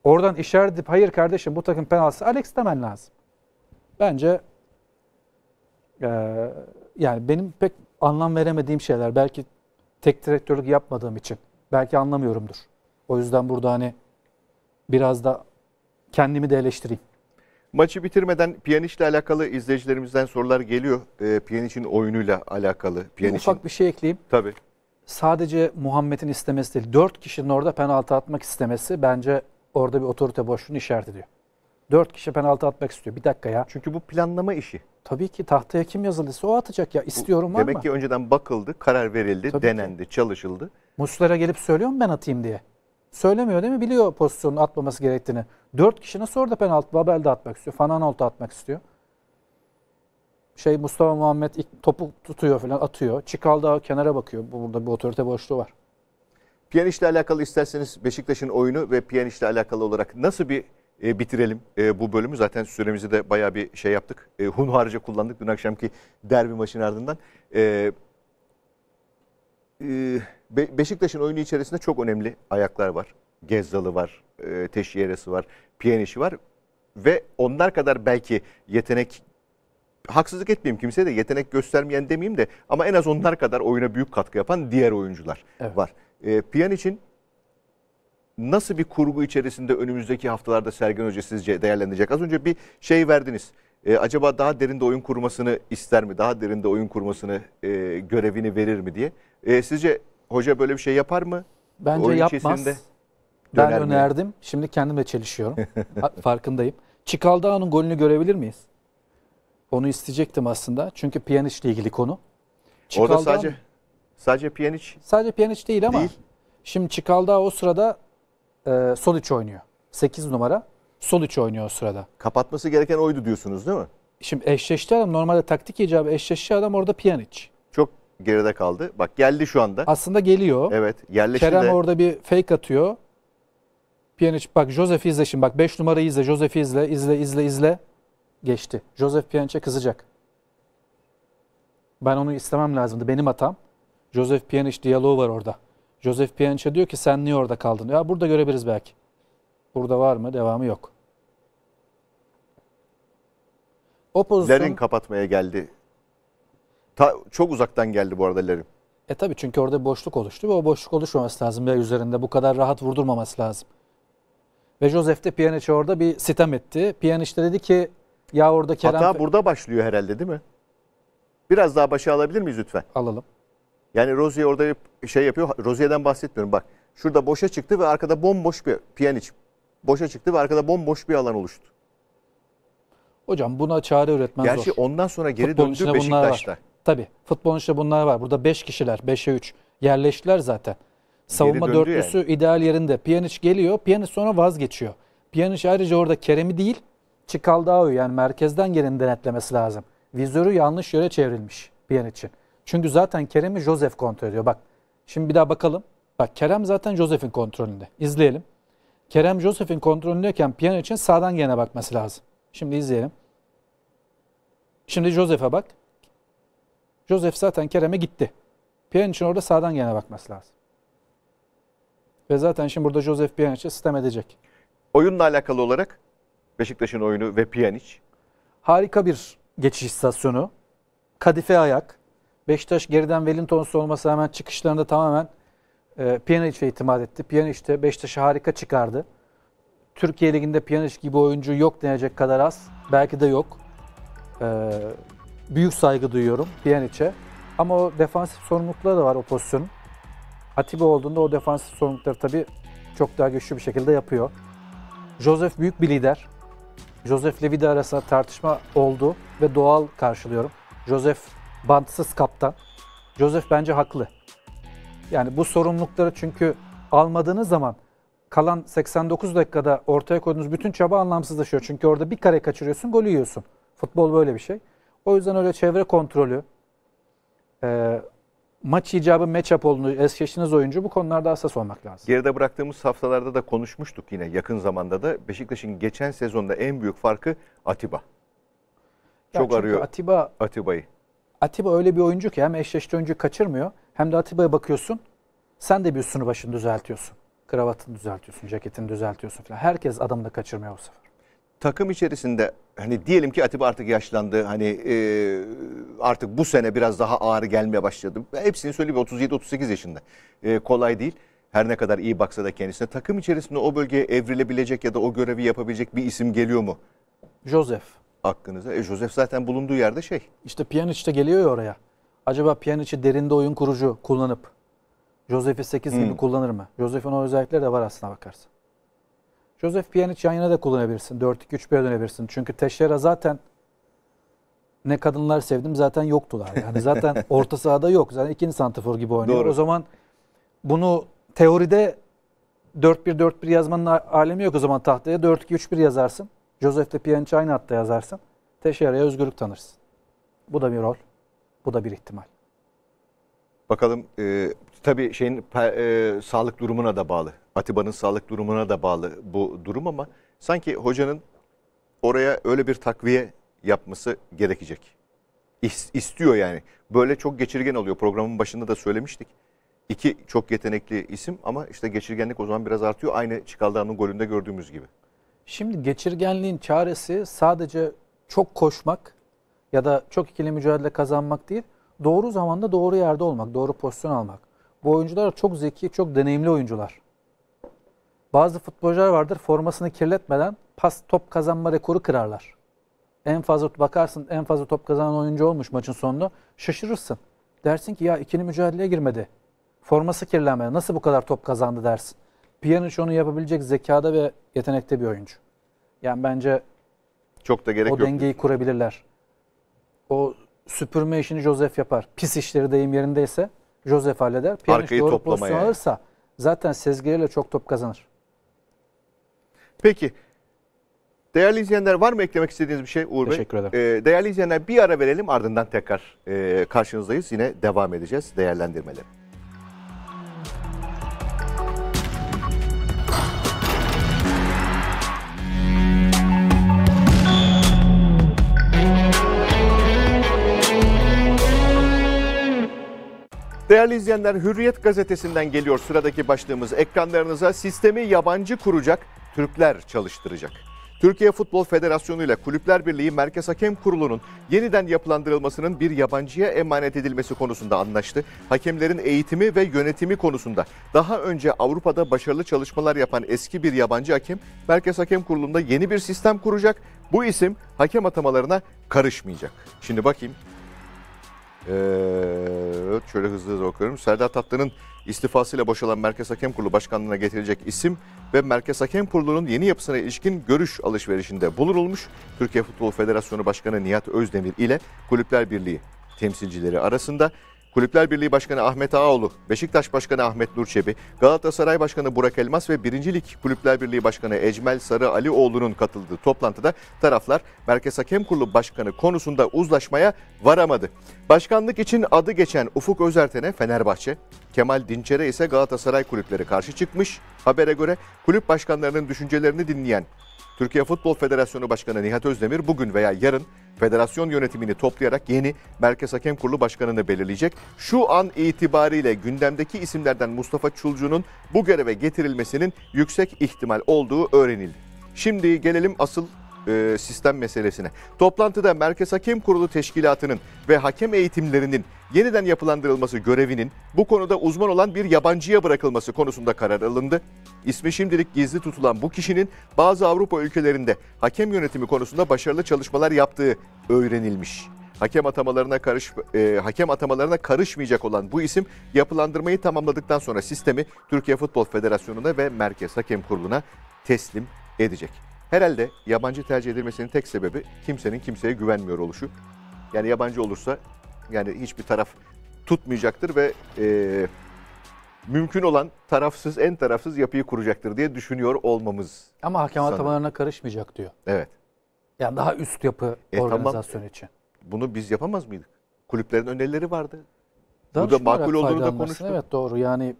Oradan işaret edip hayır kardeşim bu takım penaltısı Alex demen lazım. Bence e, yani benim pek anlam veremediğim şeyler. Belki tek direktörlük yapmadığım için. Belki anlamıyorumdur. O yüzden burada hani biraz da kendimi de eleştireyim. Maçı bitirmeden Pjanic'le alakalı izleyicilerimizden sorular geliyor. E, Pjanic'in oyunuyla alakalı. Pjanic'in... Ufak bir şey ekleyeyim. Tabii. Sadece Muhammed'in istemesi değil. Dört kişinin orada penaltı atmak istemesi bence orada bir otorite boşluğunu işaret ediyor. Dört kişi penaltı atmak istiyor. Bir dakika ya. Çünkü bu planlama işi. Tabii ki tahtaya kim yazılırsa o atacak ya. İstiyorum bu, var Demek mı? ki önceden bakıldı, karar verildi, Tabii denendi, ki. çalışıldı. Muslera gelip söylüyor mu ben atayım diye söylemiyor değil mi? Biliyor pozisyonunu atmaması gerektiğini. Dört kişi nasıl orada penaltı? Babel de atmak istiyor. fanan Fananolta atmak istiyor. Şey Mustafa Muhammed ilk topu tutuyor falan atıyor. Çıkal da kenara bakıyor. Burada bir otorite boşluğu var. Piyanişle alakalı isterseniz Beşiktaş'ın oyunu ve piyanişle alakalı olarak nasıl bir e, bitirelim e, bu bölümü. Zaten süremizi de bayağı bir şey yaptık. E, hunharca kullandık dün akşamki derbi maçın ardından. E, e, Be Beşiktaş'ın oyunu içerisinde çok önemli ayaklar var. Gezzalı var, e, Teşiyeresi var, Piyanişi var. Ve onlar kadar belki yetenek, haksızlık etmeyeyim kimseye de yetenek göstermeyen demeyeyim de ama en az onlar kadar oyuna büyük katkı yapan diğer oyuncular evet. var. E, Piyan için nasıl bir kurgu içerisinde önümüzdeki haftalarda Sergen Hoca sizce değerlendirecek? Az önce bir şey verdiniz. E, acaba daha derinde oyun kurmasını ister mi? Daha derinde oyun kurmasını e, görevini verir mi diye. E, sizce Hoca böyle bir şey yapar mı? Bence yapmaz. Ben mi? önerdim. Şimdi kendimle çelişiyorum. Farkındayım. Çikaldao'nun golünü görebilir miyiz? Onu isteyecektim aslında. Çünkü Pjanic'le ilgili konu. Çikaldağ, Orada sadece sadece Pjanic. Sadece Pjanic değil ama değil. şimdi Çikaldao o sırada e, sol iç oynuyor. 8 numara sol iç oynuyor o sırada. Kapatması gereken oydu diyorsunuz değil mi? Şimdi eşleşti adam normalde taktik icabı eşleşti adam orada Pjanic geride kaldı. Bak geldi şu anda. Aslında geliyor. Evet yerleşti Kerem de. orada bir fake atıyor. Pjanic bak Josef izle şimdi bak 5 numarayı izle Josef izle izle izle izle geçti. Josef Pjanic'e kızacak. Ben onu istemem lazımdı benim hatam. Josef Pjanic diyaloğu var orada. Josef Pjanic'e diyor ki sen niye orada kaldın? Ya burada görebiliriz belki. Burada var mı? Devamı yok. O pozisyon... Lerin kapatmaya geldi Ta, çok uzaktan geldi bu arada Lerim. E tabii çünkü orada boşluk oluştu ve o boşluk oluşmaması lazım ve üzerinde bu kadar rahat vurdurmaması lazım. Ve Josef de Pjanic'e orada bir sitem etti. Pjanic de dedi ki ya orada Kerem... Hata burada başlıyor herhalde değil mi? Biraz daha başa alabilir miyiz lütfen? Alalım. Yani Rozier orada bir şey yapıyor. Rozier'den bahsetmiyorum bak. Şurada boşa çıktı ve arkada bomboş bir Pjanic. Boşa çıktı ve arkada bomboş bir alan oluştu. Hocam buna çare üretmen Gerçi zor. Gerçi ondan sonra geri döndü Beşiktaş'ta. Tabii futbolun işte bunlar var. Burada 5 kişiler, 5'e 3 yerleştiler zaten. Savunma dörtlüsü yani. ideal yerinde. Pjanic geliyor, Pjanic sonra vazgeçiyor. Pjanic ayrıca orada Kerem'i değil, Çikaldao'yu yani merkezden geleni denetlemesi lazım. Vizörü yanlış yöne çevrilmiş Pjanic'in. Çünkü zaten Kerem'i Josef kontrol ediyor. Bak şimdi bir daha bakalım. Bak Kerem zaten Josef'in kontrolünde. İzleyelim. Kerem Josef'in kontrolündeyken Pjanic'in sağdan gene bakması lazım. Şimdi izleyelim. Şimdi Josef'e bak. Joseph zaten Kerem'e gitti. Pjanic'in orada sağdan gene bakması lazım. Ve zaten şimdi burada Joseph Pjanic'e sistem edecek. Oyunla alakalı olarak Beşiktaş'ın oyunu ve Pjanic. Harika bir geçiş istasyonu. Kadife ayak. Beşiktaş geriden Wellington olması hemen çıkışlarında tamamen e, Pjanic'e itimat etti. Pjanic de Beşiktaş'ı harika çıkardı. Türkiye Ligi'nde Pjanic gibi oyuncu yok denecek kadar az. Belki de yok. Ee, büyük saygı duyuyorum Pjanic'e. Ama o defansif sorumlulukları da var o pozisyonun. Atiba olduğunda o defansif sorumlulukları tabii çok daha güçlü bir şekilde yapıyor. Joseph büyük bir lider. Joseph Levy de arasında tartışma oldu ve doğal karşılıyorum. Joseph bantsız kaptan. Joseph bence haklı. Yani bu sorumlulukları çünkü almadığınız zaman kalan 89 dakikada ortaya koyduğunuz bütün çaba anlamsızlaşıyor. Çünkü orada bir kare kaçırıyorsun, golü yiyorsun. Futbol böyle bir şey. O yüzden öyle çevre kontrolü, e, maç icabı matchup olduğunu es oyuncu bu konularda hassas olmak lazım. Geride bıraktığımız haftalarda da konuşmuştuk yine yakın zamanda da Beşiktaş'ın geçen sezonda en büyük farkı Atiba. Ya Çok arıyor Atiba Atiba'yı. Atiba öyle bir oyuncu ki hem eşleşti oyuncu kaçırmıyor hem de Atiba'ya bakıyorsun. Sen de bir üstünü başını düzeltiyorsun. Kravatını düzeltiyorsun, ceketini düzeltiyorsun falan. Herkes adamını kaçırmıyor o sefer takım içerisinde hani diyelim ki Atiba artık yaşlandı. Hani e, artık bu sene biraz daha ağır gelmeye başladı. Hepsini söyleyeyim 37-38 yaşında. E, kolay değil. Her ne kadar iyi baksa da kendisine takım içerisinde o bölgeye evrilebilecek ya da o görevi yapabilecek bir isim geliyor mu? Joseph. Aklınıza. E, Joseph zaten bulunduğu yerde şey. İşte Pjanic de geliyor ya oraya. Acaba Pjanic'i derinde oyun kurucu kullanıp Joseph'i 8 hmm. gibi kullanır mı? Joseph'in o özellikleri de var aslına bakarsın. Joseph Pjanic yan yana da kullanabilirsin. 4-2-3-1'e dönebilirsin. Çünkü Teşera zaten ne kadınlar sevdim zaten yoktular. Yani zaten orta sahada yok. Zaten ikinci santifor gibi oynuyor. Doğru. O zaman bunu teoride 4-1-4-1 yazmanın alemi yok o zaman tahtaya. 4-2-3-1 yazarsın. Joseph de Pjanic aynı hatta yazarsın. Teşera'ya özgürlük tanırsın. Bu da bir rol. Bu da bir ihtimal. Bakalım e, tabii şeyin e, sağlık durumuna da bağlı. Atiba'nın sağlık durumuna da bağlı bu durum ama sanki hocanın oraya öyle bir takviye yapması gerekecek. İs, istiyor yani. Böyle çok geçirgen oluyor. Programın başında da söylemiştik. İki çok yetenekli isim ama işte geçirgenlik o zaman biraz artıyor. Aynı Çikaldağ'ın golünde gördüğümüz gibi. Şimdi geçirgenliğin çaresi sadece çok koşmak ya da çok ikili mücadele kazanmak değil. Doğru zamanda doğru yerde olmak, doğru pozisyon almak. Bu oyuncular çok zeki, çok deneyimli oyuncular. Bazı futbolcular vardır formasını kirletmeden pas top kazanma rekoru kırarlar. En fazla bakarsın en fazla top kazanan oyuncu olmuş maçın sonunda. Şaşırırsın. Dersin ki ya ikili mücadeleye girmedi. Forması kirlenmedi. Nasıl bu kadar top kazandı dersin. Pjanic onu yapabilecek zekada ve yetenekte bir oyuncu. Yani bence çok da gerek o yok. dengeyi diyorsun. kurabilirler. O süpürme işini Josef yapar. Pis işleri deyim yerindeyse Josef halleder. Pjanic doğru pozisyon yani. alırsa zaten sezgilerle çok top kazanır. Peki. Değerli izleyenler var mı eklemek istediğiniz bir şey Uğur Bey? Teşekkür ederim. Ee, değerli izleyenler bir ara verelim ardından tekrar e, karşınızdayız. Yine devam edeceğiz değerlendirmeler. Değerli izleyenler Hürriyet gazetesinden geliyor sıradaki başlığımız ekranlarınıza sistemi yabancı kuracak Türkler çalıştıracak. Türkiye Futbol Federasyonu ile Kulüpler Birliği Merkez Hakem Kurulu'nun yeniden yapılandırılmasının bir yabancıya emanet edilmesi konusunda anlaştı. Hakemlerin eğitimi ve yönetimi konusunda daha önce Avrupa'da başarılı çalışmalar yapan eski bir yabancı hakem Merkez Hakem Kurulu'nda yeni bir sistem kuracak. Bu isim hakem atamalarına karışmayacak. Şimdi bakayım. Ee, şöyle hızlı hızlı okuyorum. Serdar Tatlı'nın istifasıyla boşalan Merkez Hakem Kurulu Başkanlığı'na getirilecek isim ve Merkez Hakem Kurulu'nun yeni yapısına ilişkin görüş alışverişinde bulunulmuş. Türkiye Futbol Federasyonu Başkanı Nihat Özdemir ile Kulüpler Birliği temsilcileri arasında Kulüpler Birliği Başkanı Ahmet Ağaoğlu, Beşiktaş Başkanı Ahmet Nurçebi, Galatasaray Başkanı Burak Elmas ve 1. Lig Kulüpler Birliği Başkanı Ecmel Sarı Alioğlu'nun katıldığı toplantıda taraflar Merkez Hakem Kurulu Başkanı konusunda uzlaşmaya varamadı. Başkanlık için adı geçen Ufuk Özerten'e Fenerbahçe, Kemal Dinçer'e ise Galatasaray kulüpleri karşı çıkmış. Habere göre kulüp başkanlarının düşüncelerini dinleyen Türkiye Futbol Federasyonu Başkanı Nihat Özdemir bugün veya yarın federasyon yönetimini toplayarak yeni Merkez Hakem Kurulu Başkanı'nı belirleyecek. Şu an itibariyle gündemdeki isimlerden Mustafa Çulcu'nun bu göreve getirilmesinin yüksek ihtimal olduğu öğrenildi. Şimdi gelelim asıl e, sistem meselesine. Toplantıda Merkez Hakem Kurulu Teşkilatı'nın ve hakem eğitimlerinin yeniden yapılandırılması görevinin bu konuda uzman olan bir yabancıya bırakılması konusunda karar alındı. İsmi şimdilik gizli tutulan bu kişinin bazı Avrupa ülkelerinde hakem yönetimi konusunda başarılı çalışmalar yaptığı öğrenilmiş hakem atamalarına karış e, hakem atamalarına karışmayacak olan bu isim yapılandırmayı tamamladıktan sonra sistemi Türkiye Futbol Federasyonu'na ve Merkez Hakem Kurulu'na teslim edecek. Herhalde yabancı tercih edilmesinin tek sebebi kimsenin kimseye güvenmiyor oluşu. Yani yabancı olursa yani hiçbir taraf tutmayacaktır ve e, mümkün olan tarafsız en tarafsız yapıyı kuracaktır diye düşünüyor olmamız. Ama hakem atamalarına karışmayacak diyor. Evet. Yani daha üst yapı e, organizasyon tamam. için. Bunu biz yapamaz mıydık? Kulüplerin önerileri vardı. Daha Bu da makul olduğunu da konuştuk. Evet doğru yani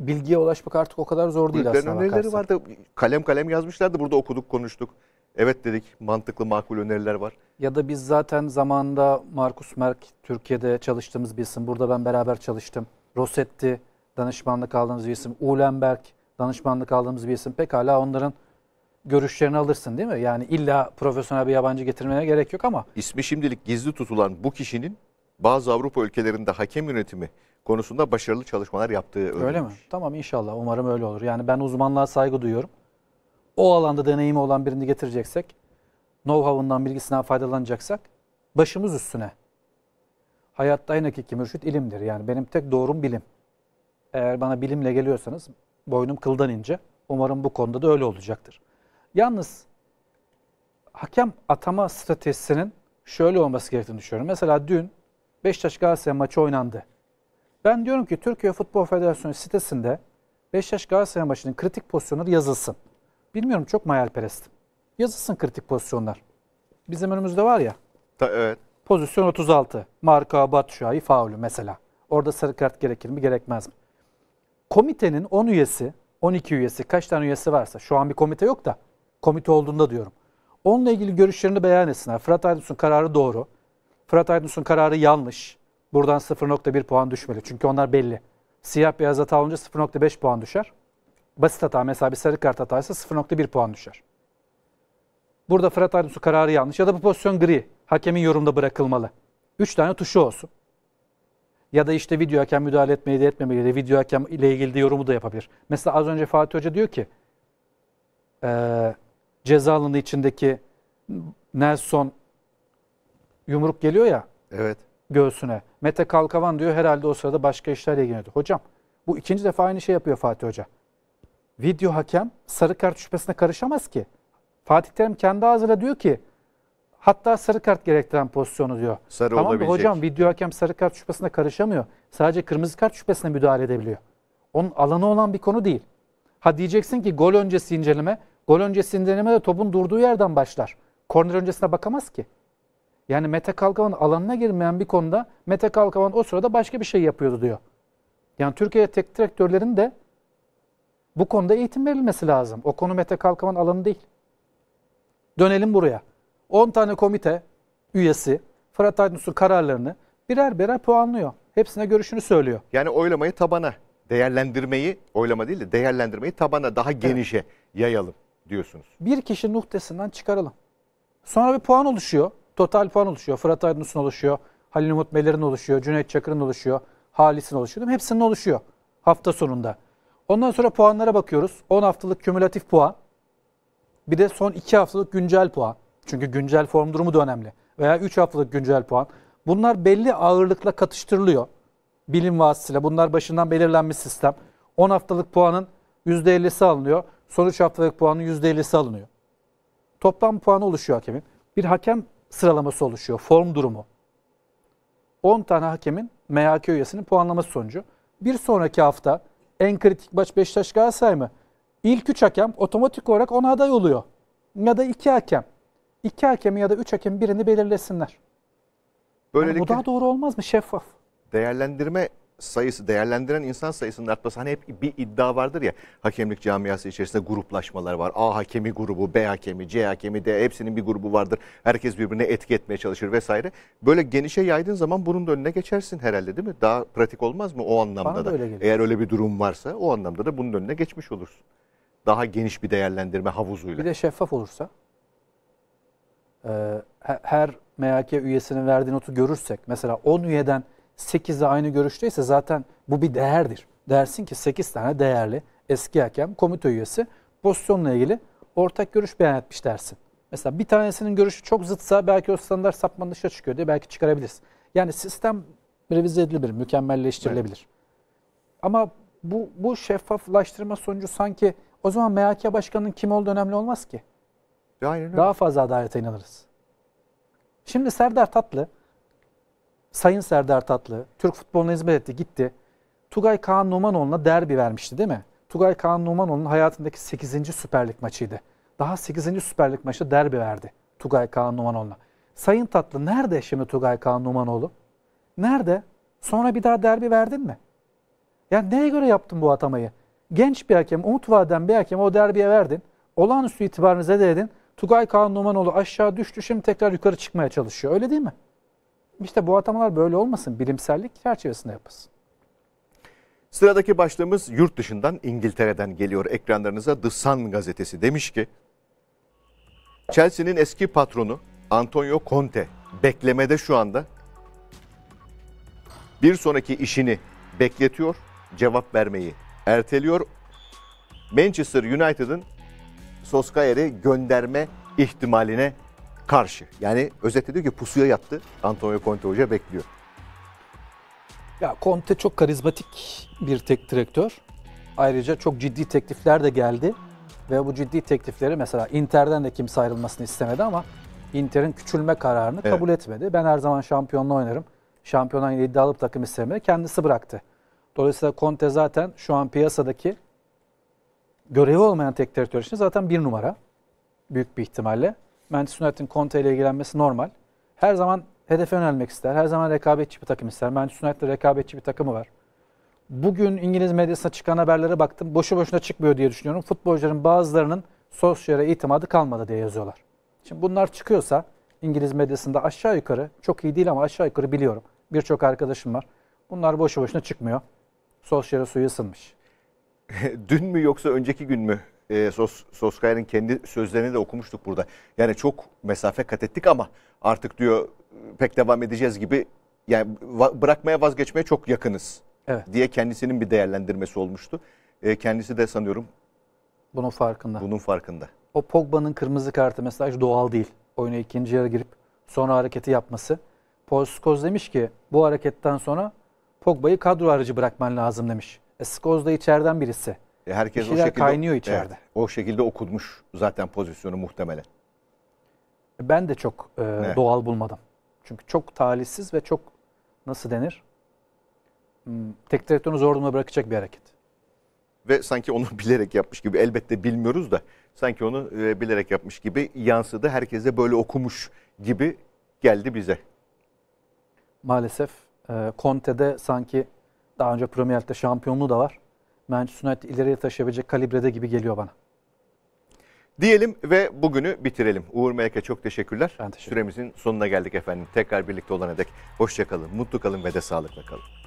bilgiye ulaşmak artık o kadar zor değil aslında önerileri vardı. Kalem kalem yazmışlardı. Burada okuduk, konuştuk. Evet dedik. Mantıklı, makul öneriler var. Ya da biz zaten zamanda Markus Merk Türkiye'de çalıştığımız bir isim. Burada ben beraber çalıştım. Rosetti danışmanlık aldığımız bir isim. Uhlenberg danışmanlık aldığımız bir isim. Pekala onların görüşlerini alırsın değil mi? Yani illa profesyonel bir yabancı getirmeye gerek yok ama. İsmi şimdilik gizli tutulan bu kişinin bazı Avrupa ülkelerinde hakem yönetimi konusunda başarılı çalışmalar yaptığı öğrenilmiş. Öyle mi? Tamam inşallah umarım öyle olur. Yani ben uzmanlığa saygı duyuyorum. O alanda deneyimi olan birini getireceksek, know-how'undan bilgisinden faydalanacaksak başımız üstüne. Hayatta en hakiki mürşit ilimdir. Yani benim tek doğrum bilim. Eğer bana bilimle geliyorsanız boynum kıldan ince. Umarım bu konuda da öyle olacaktır. Yalnız hakem atama stratejisinin şöyle olması gerektiğini düşünüyorum. Mesela dün Beşiktaş Galatasaray maçı oynandı. Ben diyorum ki Türkiye Futbol Federasyonu sitesinde Beşiktaş Galatasaray maçının kritik pozisyonları yazılsın. Bilmiyorum çok mu hayalperestim. Yazılsın kritik pozisyonlar. Bizim önümüzde var ya. Ta, evet. Pozisyon 36. Marka Batşuay'ı faulü mesela. Orada sarı kart gerekir mi gerekmez mi? Komitenin 10 üyesi, 12 üyesi, kaç tane üyesi varsa şu an bir komite yok da komite olduğunda diyorum. Onunla ilgili görüşlerini beyan etsinler. Fırat Aydınus'un kararı doğru. Fırat Aydınus'un kararı yanlış. Buradan 0.1 puan düşmeli. Çünkü onlar belli. Siyah beyaz hata olunca 0.5 puan düşer. Basit hata mesela bir sarı kart hataysa 0.1 puan düşer. Burada Fırat Aydınus'un kararı yanlış. Ya da bu pozisyon gri. Hakemin yorumda bırakılmalı. 3 tane tuşu olsun. Ya da işte video hakem müdahale etmeyi de etmemeyi de video hakem ile ilgili de yorumu da yapabilir. Mesela az önce Fatih Hoca diyor ki e, ceza alanı içindeki Nelson yumruk geliyor ya. Evet. Göğsüne. Mete Kalkavan diyor herhalde o sırada başka işlerle ilgileniyordu. Hocam bu ikinci defa aynı şey yapıyor Fatih Hoca. Video hakem sarı kart şüphesine karışamaz ki. Fatih Terim kendi ağzıyla diyor ki hatta sarı kart gerektiren pozisyonu diyor. Sarı tamam olabilecek. hocam video hakem sarı kart şüphesine karışamıyor. Sadece kırmızı kart şüphesine müdahale edebiliyor. Onun alanı olan bir konu değil. Ha diyeceksin ki gol öncesi inceleme. Gol öncesi inceleme de topun durduğu yerden başlar. Korner öncesine bakamaz ki. Yani Mete Kalkavan alanına girmeyen bir konuda Mete Kalkavan o sırada başka bir şey yapıyordu diyor. Yani Türkiye tek direktörlerin de bu konuda eğitim verilmesi lazım. O konu Mete Kalkavan alanı değil. Dönelim buraya. 10 tane komite üyesi Fırat Aydınus'un kararlarını birer birer puanlıyor. Hepsine görüşünü söylüyor. Yani oylamayı tabana, değerlendirmeyi, oylama değil de değerlendirmeyi tabana daha genişe evet. yayalım diyorsunuz. Bir kişi nuhtesinden çıkaralım. Sonra bir puan oluşuyor total puan oluşuyor. Fırat Aydınus'un oluşuyor. Halil Umut Meler'in oluşuyor. Cüneyt Çakır'ın oluşuyor. Halis'in oluşuyor. Hepsinin oluşuyor hafta sonunda. Ondan sonra puanlara bakıyoruz. 10 haftalık kümülatif puan. Bir de son 2 haftalık güncel puan. Çünkü güncel form durumu da önemli. Veya 3 haftalık güncel puan. Bunlar belli ağırlıkla katıştırılıyor. Bilim vasıtasıyla. Bunlar başından belirlenmiş sistem. 10 haftalık puanın %50'si alınıyor. Son 3 haftalık puanın %50'si alınıyor. Toplam puanı oluşuyor hakemin. Bir hakem sıralaması oluşuyor, form durumu. 10 tane hakemin MHK üyesinin puanlaması sonucu. Bir sonraki hafta en kritik maç Beşiktaş Galatasaray mı? İlk 3 hakem otomatik olarak ona aday oluyor. Ya da 2 hakem. 2 hakemi ya da 3 hakem birini belirlesinler. Böylelikle yani bu daha doğru olmaz mı? Şeffaf. Değerlendirme sayısı değerlendiren insan sayısının artması hani hep bir iddia vardır ya hakemlik camiası içerisinde gruplaşmalar var. A hakemi grubu, B hakemi, C hakemi, D hepsinin bir grubu vardır. Herkes birbirine etki etmeye çalışır vesaire. Böyle genişe yaydığın zaman bunun da önüne geçersin herhalde değil mi? Daha pratik olmaz mı o anlamda Bana da? da öyle Eğer öyle bir durum varsa o anlamda da bunun önüne geçmiş olursun. Daha geniş bir değerlendirme havuzuyla. Bir de şeffaf olursa e, her MHK üyesinin verdiği notu görürsek mesela 10 üyeden 8'de aynı görüşteyse zaten bu bir değerdir. Dersin ki 8 tane değerli eski hakem komite üyesi pozisyonla ilgili ortak görüş beyan etmiş dersin. Mesela bir tanesinin görüşü çok zıtsa belki o standart sapmanın dışına çıkıyor diye belki çıkarabiliriz. Yani sistem revize edilebilir, mükemmelleştirilebilir. Evet. Ama bu, bu şeffaflaştırma sonucu sanki o zaman MHK başkanının kim olduğu önemli olmaz ki. Aynen öyle. Daha fazla adalete inanırız. Şimdi Serdar Tatlı Sayın Serdar Tatlı Türk futboluna hizmet etti gitti. Tugay Kaan Numanoğlu'na derbi vermişti değil mi? Tugay Kaan Numanoğlu'nun hayatındaki 8. Süper Lig maçıydı. Daha 8. Süper Lig maçta derbi verdi Tugay Kaan Numanoğlu'na. Sayın Tatlı nerede şimdi Tugay Kaan Numanoğlu? Nerede? Sonra bir daha derbi verdin mi? Ya neye göre yaptın bu atamayı? Genç bir hakem, umut vaden bir hakem o derbiye verdin. Olağanüstü itibarınıza değdin. Tugay Kaan Numanoğlu aşağı düştü şimdi tekrar yukarı çıkmaya çalışıyor. Öyle değil mi? İşte bu atamalar böyle olmasın, bilimsellik çerçevesinde yapılsın. Sıradaki başlığımız yurt dışından İngiltere'den geliyor. Ekranlarınıza The Sun gazetesi demiş ki Chelsea'nin eski patronu Antonio Conte beklemede şu anda. Bir sonraki işini bekletiyor, cevap vermeyi erteliyor. Manchester United'ın Soskayer'i gönderme ihtimaline karşı. Yani özetle diyor ki pusuya yattı. Antonio Conte Hoca bekliyor. Ya Conte çok karizmatik bir tek direktör. Ayrıca çok ciddi teklifler de geldi. Ve bu ciddi teklifleri mesela Inter'den de kimse ayrılmasını istemedi ama Inter'in küçülme kararını evet. kabul etmedi. Ben her zaman şampiyonla oynarım. Şampiyonla iddialı bir takım istemedi. Kendisi bıraktı. Dolayısıyla Conte zaten şu an piyasadaki görevi olmayan tek direktör için zaten bir numara. Büyük bir ihtimalle. Manchester United'in Conte ile ilgilenmesi normal. Her zaman hedefe yönelmek ister. Her zaman rekabetçi bir takım ister. Manchester United'da rekabetçi bir takımı var. Bugün İngiliz medyasına çıkan haberlere baktım. Boşu boşuna çıkmıyor diye düşünüyorum. Futbolcuların bazılarının Solskjaer'e itimadı kalmadı diye yazıyorlar. Şimdi bunlar çıkıyorsa İngiliz medyasında aşağı yukarı çok iyi değil ama aşağı yukarı biliyorum. Birçok arkadaşım var. Bunlar boşu boşuna çıkmıyor. Solskjaer'e suyu ısınmış. Dün mü yoksa önceki gün mü e, Sos, Soskaya'nın kendi sözlerini de okumuştuk burada. Yani çok mesafe kat ettik ama artık diyor pek devam edeceğiz gibi yani va bırakmaya vazgeçmeye çok yakınız evet. diye kendisinin bir değerlendirmesi olmuştu. E, kendisi de sanıyorum bunun farkında. Bunun farkında. O Pogba'nın kırmızı kartı mesela hiç doğal değil. Oyuna ikinci yarı girip sonra hareketi yapması. Paul Scholes demiş ki bu hareketten sonra Pogba'yı kadro aracı bırakman lazım demiş. E, Scholes da içeriden birisi. E herkes o şekilde kaynıyor içeride. Evet, o şekilde okutmuş zaten pozisyonu muhtemelen. E, ben de çok e, doğal bulmadım. Çünkü çok talihsiz ve çok nasıl denir? Hmm, tek direktörünü zor duruma bırakacak bir hareket. Ve sanki onu bilerek yapmış gibi elbette bilmiyoruz da sanki onu e, bilerek yapmış gibi yansıdı. Herkese böyle okumuş gibi geldi bize. Maalesef e, Conte'de sanki daha önce Premier Lig'de şampiyonluğu da var mühendis Sunayt ileriye taşıyabilecek kalibrede gibi geliyor bana. Diyelim ve bugünü bitirelim. Uğur Melek'e çok teşekkürler. Ben teşekkür Süremizin sonuna geldik efendim. Tekrar birlikte olana dek hoşçakalın, mutlu kalın ve de sağlıkla kalın.